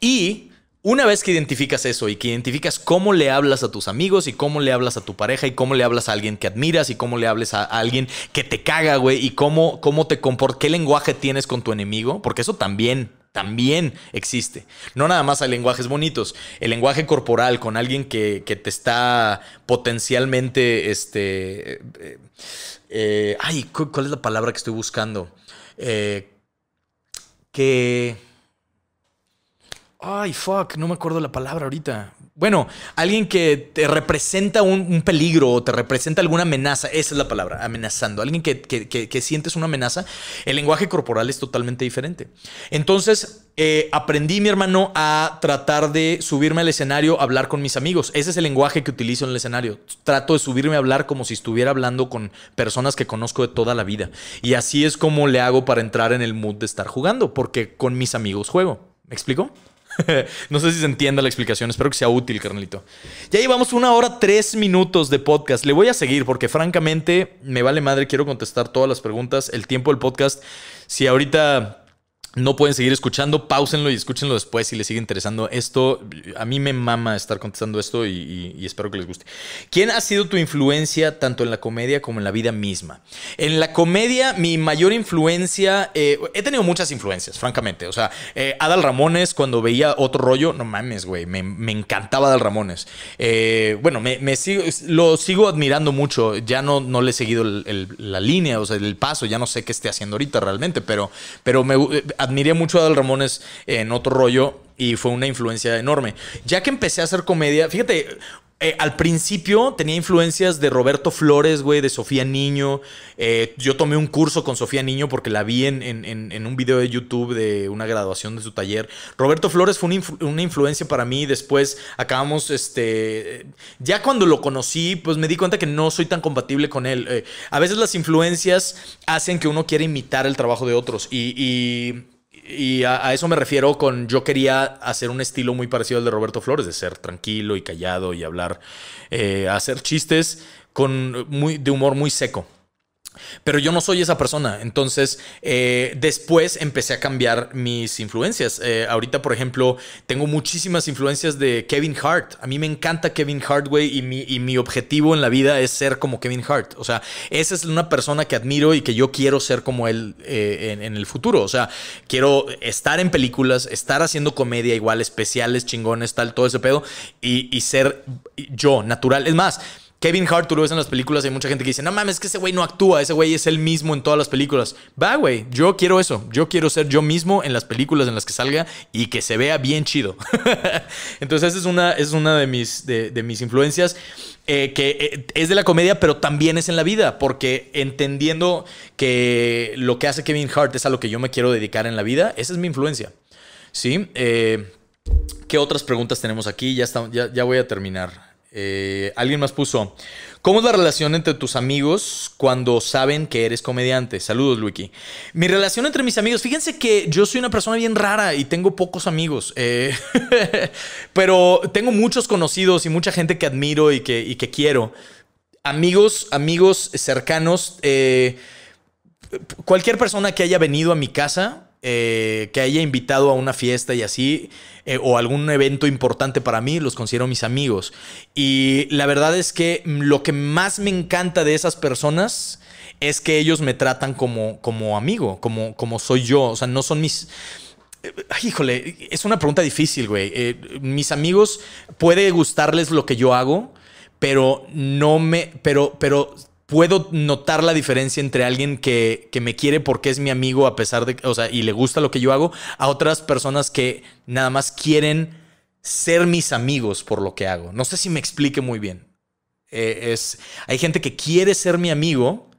Y una vez que identificas eso y que identificas cómo le hablas a tus amigos y cómo le hablas a tu pareja y cómo le hablas a alguien que admiras y cómo le hables a, alguien que te caga, güey, y cómo, cómo te comportas, qué lenguaje tienes con tu enemigo, porque eso también también existe. No nada más hay lenguajes bonitos, el lenguaje corporal con alguien que, que te está potencialmente, este, eh, eh, ay, ¿cuál es la palabra que estoy buscando? Eh, que Ay, fuck, no me acuerdo la palabra ahorita. Bueno, alguien que te representa un, peligro o te representa alguna amenaza, esa es la palabra, amenazando. Alguien que, sientes una amenaza, el lenguaje corporal es totalmente diferente. Entonces, eh, aprendí, mi hermano, a tratar de subirme al escenario, hablar con mis amigos. Ese es el lenguaje que utilizo en el escenario. Trato de subirme a hablar como si estuviera hablando con personas que conozco de toda la vida. Y así es como le hago para entrar en el mood de estar jugando, porque con mis amigos juego. ¿Me explico? <laughs> no sé si se entienda la explicación, espero que sea útil, carnalito. Ya llevamos una hora tres minutos de podcast. Le voy a seguir porque francamente me vale madre, quiero contestar todas las preguntas. El tiempo del podcast, si ahorita no pueden seguir escuchando, pausenlo y escúchenlo después si les sigue interesando esto. A mí me mama estar contestando esto y, espero que les guste. ¿Quién ha sido tu influencia tanto en la comedia como en la vida misma? En la comedia, mi mayor influencia, eh, he tenido muchas influencias, francamente. O sea, eh, Adal Ramones, cuando veía otro rollo, no mames, güey, me, me, encantaba Adal Ramones. Eh, bueno, me, sigo, lo sigo admirando mucho, ya no, no le he seguido la línea, o sea, el paso, ya no sé qué esté haciendo ahorita realmente, pero, pero me admiré mucho a Adal Ramones en otro rollo y fue una influencia enorme. Ya que empecé a hacer comedia, fíjate, eh, al principio tenía influencias de Roberto Flores, güey, de Sofía Niño. Eh, yo tomé un curso con Sofía Niño porque la vi en, un video de YouTube de una graduación de su taller. Roberto Flores fue una, influencia para mí. Después acabamos, este, ya cuando lo conocí, pues me di cuenta que no soy tan compatible con él. Eh, a veces las influencias hacen que uno quiera imitar el trabajo de otros y y a, eso me refiero con yo quería hacer un estilo muy parecido al de Roberto Flores, de ser tranquilo y callado y hablar, eh, hacer chistes con muy, de humor muy seco. Pero yo no soy esa persona. Entonces, eh, después empecé a cambiar mis influencias. Eh, ahorita, por ejemplo, tengo muchísimas influencias de Kevin Hart. A mí me encanta Kevin Hartway y mi, objetivo en la vida es ser como Kevin Hart. O sea, esa es una persona que admiro y que yo quiero ser como él eh, en, el futuro. O sea, quiero estar en películas, estar haciendo comedia igual, especiales, chingones, tal, todo ese pedo, y, y ser yo, natural. Es más, Kevin Hart, tú lo ves en las películas, hay mucha gente que dice, no mames, es que ese güey no actúa, ese güey es el mismo en todas las películas. Va, güey, yo quiero eso, yo quiero ser yo mismo en las películas en las que salga y que se vea bien chido. <laughs> Entonces esa es una, es una de, mis, de, mis influencias, eh, que eh, es de la comedia, pero también es en la vida, porque entendiendo que lo que hace Kevin Hart es a lo que yo me quiero dedicar en la vida, esa es mi influencia. Sí, eh, ¿qué otras preguntas tenemos aquí? Ya, ya voy a terminar. Eh, alguien más puso, ¿cómo es la relación entre tus amigos cuando saben que eres comediante? Saludos, Luiki. Mi relación entre mis amigos, fíjense que yo soy una persona bien rara y tengo pocos amigos, eh, <laughs> pero tengo muchos conocidos y mucha gente que admiro y que, quiero. Amigos, amigos cercanos, eh, cualquier persona que haya venido a mi casa eh, que haya invitado a una fiesta y así, eh, o algún evento importante para mí, los considero mis amigos. Y la verdad es que lo que más me encanta de esas personas es que ellos me tratan como, como amigo, como, como soy yo. O sea, no son mis... Eh, híjole, es una pregunta difícil, güey. mis amigos puede gustarles lo que yo hago, pero no me, pero, pero puedo notar la diferencia entre alguien que, me quiere porque es mi amigo a pesar de, o sea, y le gusta lo que yo hago, a otras personas que nada más quieren ser mis amigos por lo que hago. No sé si me explique muy bien. Eh, es, hay gente que quiere ser mi amigo,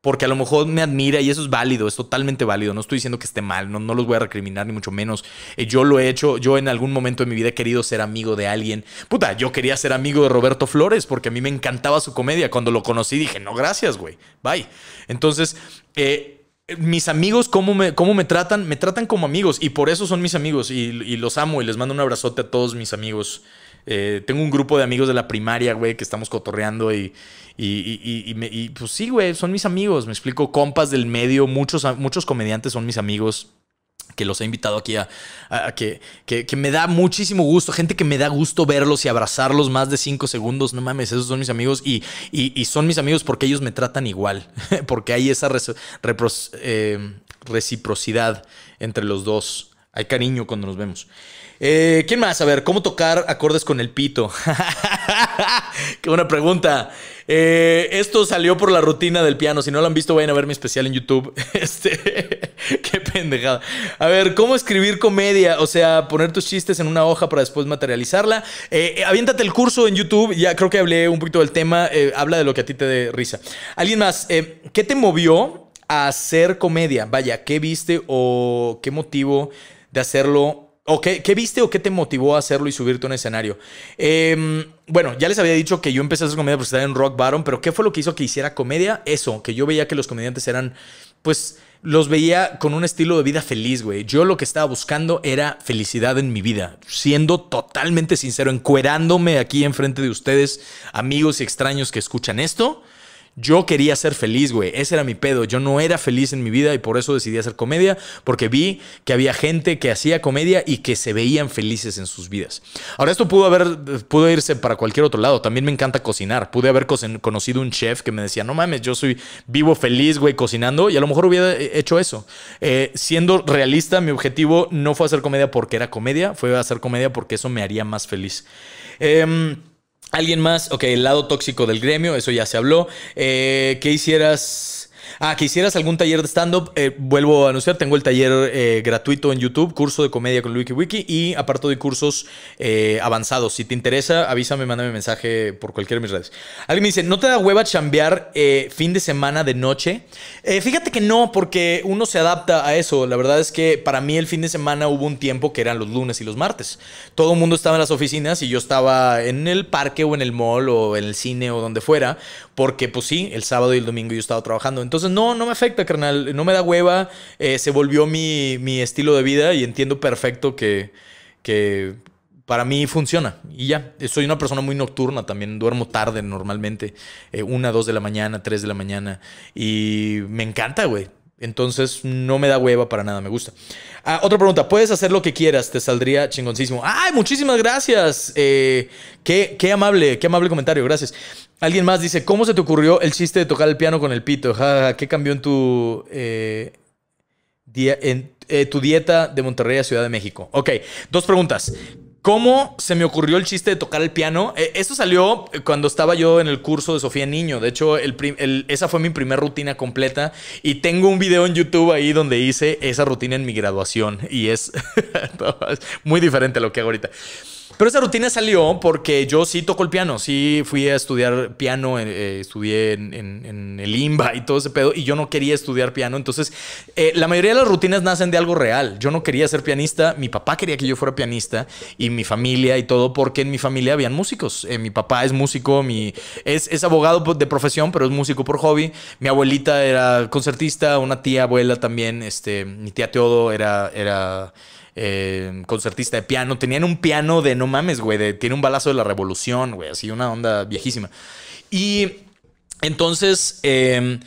porque a lo mejor me admira y eso es válido, es totalmente válido. No estoy diciendo que esté mal, no, no los voy a recriminar ni mucho menos. Eh, yo lo he hecho, yo en algún momento de mi vida he querido ser amigo de alguien. Puta, yo quería ser amigo de Roberto Flores porque a mí me encantaba su comedia. Cuando lo conocí dije, no, gracias, güey, bye. Entonces, eh, mis amigos, ¿cómo me, ¿cómo me tratan? Me tratan como amigos y por eso son mis amigos y, y los amo y les mando un abrazote a todos mis amigos eh, tengo un grupo de amigos de la primaria, güey, que estamos cotorreando y, y, y, pues sí, güey, son mis amigos. Me explico, compas del medio, muchos, muchos comediantes son mis amigos que los he invitado aquí a, que, me da muchísimo gusto, gente que me da gusto verlos y abrazarlos más de cinco segundos, no mames, esos son mis amigos y, son mis amigos porque ellos me tratan igual, <laughs> porque hay esa eh, reciprocidad entre los dos, hay cariño cuando nos vemos. Eh, ¿Quién más? A ver, ¿cómo tocar acordes con el pito? <laughs> Qué buena pregunta. Eh, esto salió por la rutina del piano. Si no lo han visto, vayan a ver mi especial en YouTube. <laughs> Este, qué pendejada. A ver, ¿cómo escribir comedia? O sea, poner tus chistes en una hoja para después materializarla. Eh, aviéntate el curso en YouTube. Ya creo que hablé un poquito del tema. Eh, habla de lo que a ti te dé risa. Alguien más, ¿qué te movió a hacer comedia? Vaya, ¿qué viste o qué motivo de hacerlo qué, viste o qué te motivó a hacerlo y subirte a un escenario? Em, bueno, ya les había dicho que yo empecé a hacer comedia por estar en Rock Baron, pero ¿qué fue lo que hizo que hiciera comedia? Eso, que yo veía que los comediantes eran, pues, los veía con un estilo de vida feliz, güey. Yo lo que estaba buscando era felicidad en mi vida, siendo totalmente sincero, encuerándome aquí enfrente de ustedes, amigos y extraños que escuchan esto. Yo quería ser feliz, güey. Ese era mi pedo. Yo no era feliz en mi vida y por eso decidí hacer comedia, porque vi que había gente que hacía comedia y que se veían felices en sus vidas. Ahora, esto pudo haber, pudo irse para cualquier otro lado. También me encanta cocinar. Pude haber conocido un chef que me decía, no mames, yo soy vivo feliz, güey, cocinando, y a lo mejor hubiera eh, hecho eso. Eh, siendo realista, mi objetivo no fue hacer comedia porque era comedia, fue hacer comedia porque eso me haría más feliz. Eh, Alguien más, ok, el lado tóxico del gremio, eso ya se habló. Eh, ¿Qué hicieras? Ah, quisieras algún taller de stand-up. Eh, vuelvo a anunciar, tengo el taller eh, gratuito en YouTube, curso de comedia con Wiki Wiki y aparto de cursos eh, avanzados. Si te interesa, avísame, mándame mensaje por cualquiera de mis redes. Alguien me dice, ¿no te da hueva chambear fin de semana de noche? fíjate que no, porque uno se adapta a eso. La verdad es que para mí el fin de semana hubo un tiempo que eran los lunes y los martes. Todo el mundo estaba en las oficinas y yo estaba en el parque o en el mall o en el cine o donde fuera porque pues sí, el sábado y el domingo yo estaba trabajando. Entonces no, no me afecta, carnal, no me da hueva, eh, se volvió mi, estilo de vida y entiendo perfecto que, que para mí funciona. Y ya, soy una persona muy nocturna también, duermo tarde normalmente, eh, una, dos de la mañana, tres de la mañana, y me encanta, güey. Entonces no me da hueva para nada, me gusta. Ah, otra pregunta, puedes hacer lo que quieras, te saldría chingoncísimo. ¡Ay, muchísimas gracias! Eh, qué, amable, qué amable comentario, gracias. Alguien más dice, ¿cómo se te ocurrió el chiste de tocar el piano con el pito? ¿Qué cambió en tu... Eh, en eh, tu dieta de Monterrey a Ciudad de México. Ok, dos preguntas. ¿Cómo se me ocurrió el chiste de tocar el piano? E, eso salió eh, cuando estaba yo en el curso de Sofía Niño. De hecho, el esa fue mi primera rutina completa. Y tengo un video en YouTube ahí donde hice esa rutina en mi graduación. Y es <laughs> muy diferente a lo que hago ahorita. Pero esa rutina salió porque yo sí toco el piano, sí fui a estudiar piano, eh, eh, estudié en, el IMBA y todo ese pedo, y yo no quería estudiar piano. Entonces, eh, la mayoría de las rutinas nacen de algo real. Yo no quería ser pianista, mi papá quería que yo fuera pianista, y mi familia y todo, porque en mi familia habían músicos. mi papá es músico, mi, es, abogado de profesión, pero es músico por hobby. Mi abuelita era concertista, una tía abuela también, este, mi tía Teodo era... era Em, concertista de piano. Tenían un piano de no mames, güey, de tiene un balazo de la revolución, güey, así una onda viejísima. Y entonces, em,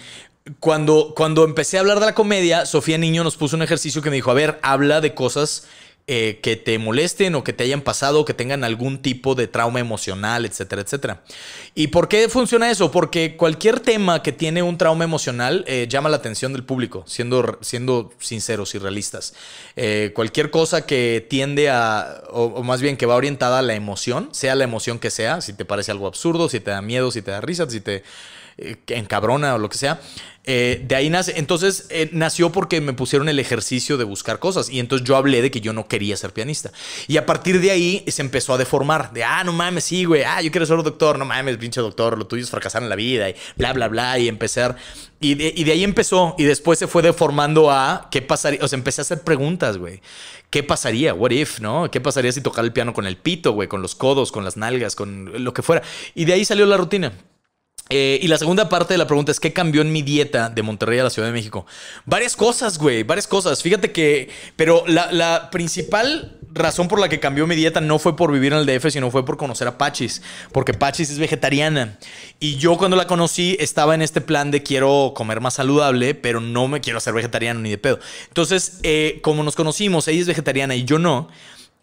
cuando, cuando empecé a hablar de la comedia, Sofía Niño nos puso un ejercicio que me dijo, a ver, habla de cosas eh, que te molesten o que te hayan pasado, que tengan algún tipo de trauma emocional, etcétera, etcétera. ¿Y por qué funciona eso? Porque cualquier tema que tiene un trauma emocional eh, llama la atención del público, siendo, siendo sinceros y realistas. Eh, cualquier cosa que tiende a, o, o más bien que va orientada a la emoción, sea la emoción que sea, si te parece algo absurdo, si te da miedo, si te da risa, si te ...en cabrona o lo que sea. Eh, de ahí nace, entonces eh, nació porque me pusieron el ejercicio de buscar cosas y entonces yo hablé de que yo no quería ser pianista. Y a partir de ahí se empezó a deformar, de, ah, no mames, sí, güey, ah, yo quiero ser doctor, no mames, pinche doctor, lo tuyo es fracasar en la vida y bla, bla, bla, y empezar. Y de, ahí empezó y después se fue deformando a, ¿qué pasaría? O sea, empecé a hacer preguntas, güey. ¿Qué pasaría? What if, ¿no? ¿Qué pasaría si tocar el piano con el pito, güey, con los codos, con las nalgas, con lo que fuera? Y de ahí salió la rutina. Eh, y la segunda parte de la pregunta es, ¿qué cambió en mi dieta de Monterrey a la Ciudad de México? Varias cosas, güey, varias cosas. Fíjate que, pero la, principal razón por la que cambió mi dieta no fue por vivir en el DF, sino fue por conocer a Pachis, porque Pachis es vegetariana. Y yo cuando la conocí estaba en este plan de quiero comer más saludable, pero no me quiero hacer vegetariano ni de pedo. Entonces, eh, como nos conocimos, ella es vegetariana y yo no.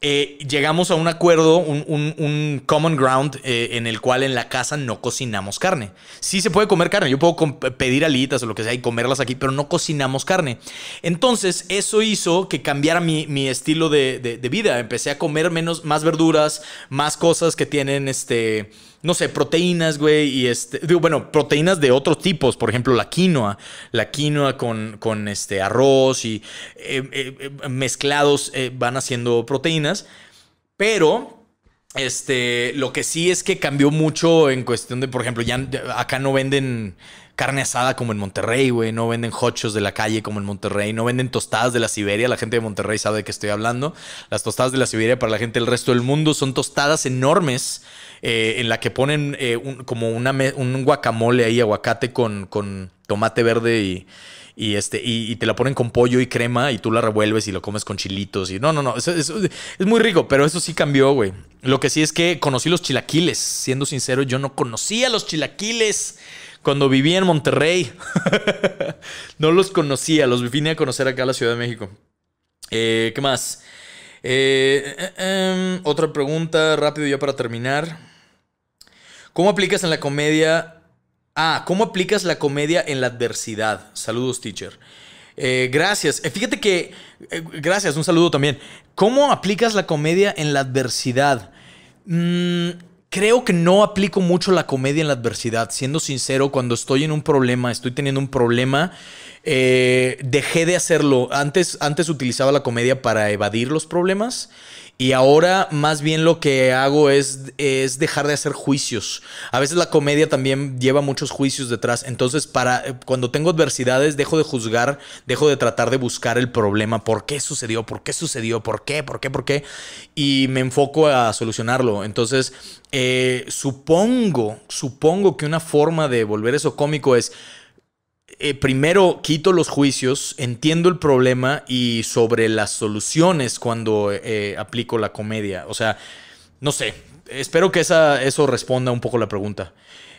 Eh, llegamos a un acuerdo, un, common ground eh, en el cual en la casa no cocinamos carne. Sí se puede comer carne, yo puedo pedir alitas o lo que sea y comerlas aquí, pero no cocinamos carne. Entonces eso hizo que cambiara mi, estilo de, de, vida. Empecé a comer menos, más verduras, más cosas que tienen este no sé, proteínas, güey, y este, digo, bueno, proteínas de otros tipos, por ejemplo, la quinoa, la quinoa con, con este arroz y eh, eh, eh, mezclados van haciendo proteínas, pero... Este, lo que sí es que cambió mucho en cuestión de, por ejemplo, ya acá no venden carne asada como en Monterrey, güey. No venden hochos de la calle como en Monterrey. No venden tostadas de la Siberia. La gente de Monterrey sabe de qué estoy hablando. Las tostadas de la Siberia para la gente del resto del mundo son tostadas enormes eh, en la que ponen eh, como una, un guacamole ahí, aguacate con, con tomate verde y, este y, te la ponen con pollo y crema y tú la revuelves y lo comes con chilitos y no no no es muy rico pero eso sí cambió güey lo que sí es que conocí los chilaquiles siendo sincero yo no conocía los chilaquiles cuando vivía en Monterrey. <laughs> no los conocía, los vine a conocer acá a la Ciudad de México. Eh, ¿Qué más? Eh, eh, em, otra pregunta rápido ya para terminar. ¿Cómo aplicas en la comedia? Ah, ¿cómo aplicas la comedia en la adversidad? Saludos, teacher. gracias. fíjate que. gracias, un saludo también. ¿Cómo aplicas la comedia en la adversidad? Mm, Creo que no aplico mucho la comedia en la adversidad. Siendo sincero, cuando estoy en un problema, estoy teniendo un problema, eh, dejé de hacerlo. Antes, antes utilizaba la comedia para evadir los problemas y ahora más bien lo que hago es, es dejar de hacer juicios. A veces la comedia también lleva muchos juicios detrás. Entonces, para, eh, cuando tengo adversidades, dejo de juzgar, dejo de tratar de buscar el problema. ¿Por qué sucedió? ¿Por qué sucedió? ¿Por qué? ¿Por qué? ¿Por qué? Y me enfoco a solucionarlo. Entonces, eh, supongo, supongo que una forma de volver eso cómico es eh, primero quito los juicios, entiendo el problema y sobre las soluciones cuando eh, aplico la comedia. O sea, no sé, espero que esa, eso responda un poco la pregunta.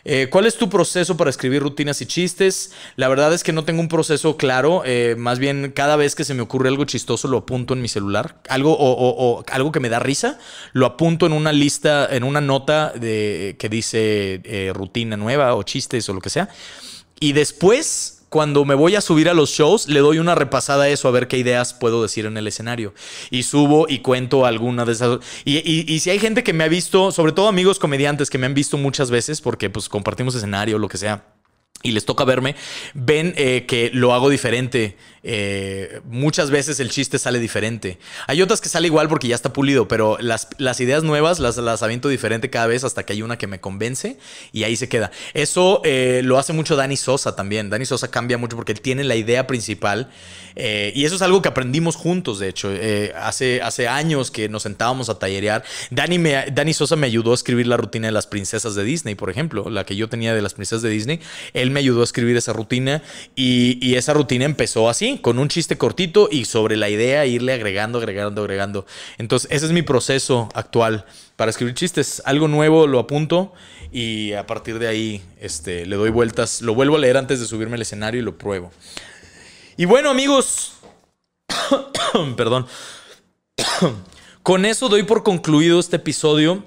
Eh, ¿Cuál es tu proceso para escribir rutinas y chistes? La verdad es que no tengo un proceso claro. más bien, cada vez que se me ocurre algo chistoso, lo apunto en mi celular. Algo, o, algo que me da risa, lo apunto en una lista, en una nota de, que dice rutina nueva o chistes o lo que sea. Y después, cuando me voy a subir a los shows, le doy una repasada a eso, a ver qué ideas puedo decir en el escenario. Y subo y cuento alguna de esas. Y, si hay gente que me ha visto, sobre todo amigos comediantes que me han visto muchas veces, porque pues compartimos escenario, lo que sea y les toca verme, ven eh, que lo hago diferente. Eh, muchas veces el chiste sale diferente. Hay otras que sale igual porque ya está pulido, pero las, ideas nuevas las, las aviento diferente cada vez hasta que hay una que me convence y ahí se queda. Eso eh, lo hace mucho Dani Sosa también. Dani Sosa cambia mucho porque él tiene la idea principal y eso es algo que aprendimos juntos, de hecho. hace, hace años que nos sentábamos a tallerear. Dani, me, Sosa me ayudó a escribir la rutina de las princesas de Disney, por ejemplo, la que yo tenía de las princesas de Disney me ayudó a escribir esa rutina y, esa rutina empezó así, con un chiste cortito y sobre la idea irle agregando, agregando, agregando. Entonces, ese es mi proceso actual para escribir chistes. Algo nuevo lo apunto y a partir de ahí este, le doy vueltas, lo vuelvo a leer antes de subirme al escenario y lo pruebo. Y bueno, amigos, <coughs> perdón. <coughs> Con eso doy por concluido este episodio.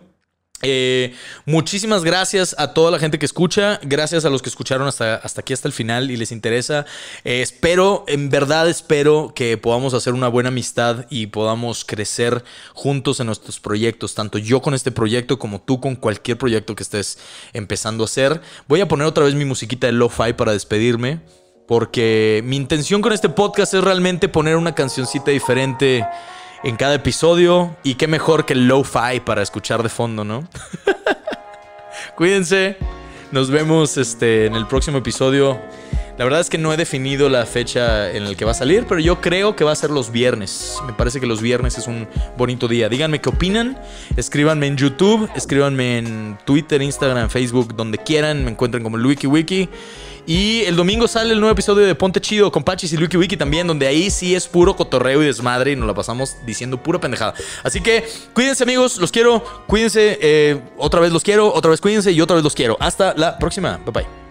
Eh, muchísimas gracias a toda la gente que escucha, gracias a los que escucharon hasta, hasta aquí, hasta el final y les interesa. Eh, espero, en verdad espero que podamos hacer una buena amistad y podamos crecer juntos en nuestros proyectos, tanto yo con este proyecto como tú con cualquier proyecto que estés empezando a hacer. Voy a poner otra vez mi musiquita de lo-fi para despedirme, porque mi intención con este podcast es realmente poner una cancioncita diferente en cada episodio. Y qué mejor que el lo-fi para escuchar de fondo, ¿no? <laughs> Cuídense. Nos vemos este, en el próximo episodio. La verdad es que no he definido la fecha en la que va a salir, pero yo creo que va a ser los viernes. Me parece que los viernes es un bonito día. Díganme qué opinan. Escríbanme en YouTube, escríbanme en Twitter, Instagram, Facebook, donde quieran. Me encuentren como LuikiWiki. Wiki. Y el domingo sale el nuevo episodio de Ponte Chido con Pachis y Luiki Wiki también, donde ahí sí es puro cotorreo y desmadre y nos la pasamos diciendo pura pendejada. Así que cuídense amigos, los quiero, cuídense, eh, otra vez los quiero, otra vez cuídense y otra vez los quiero. Hasta la próxima, bye bye.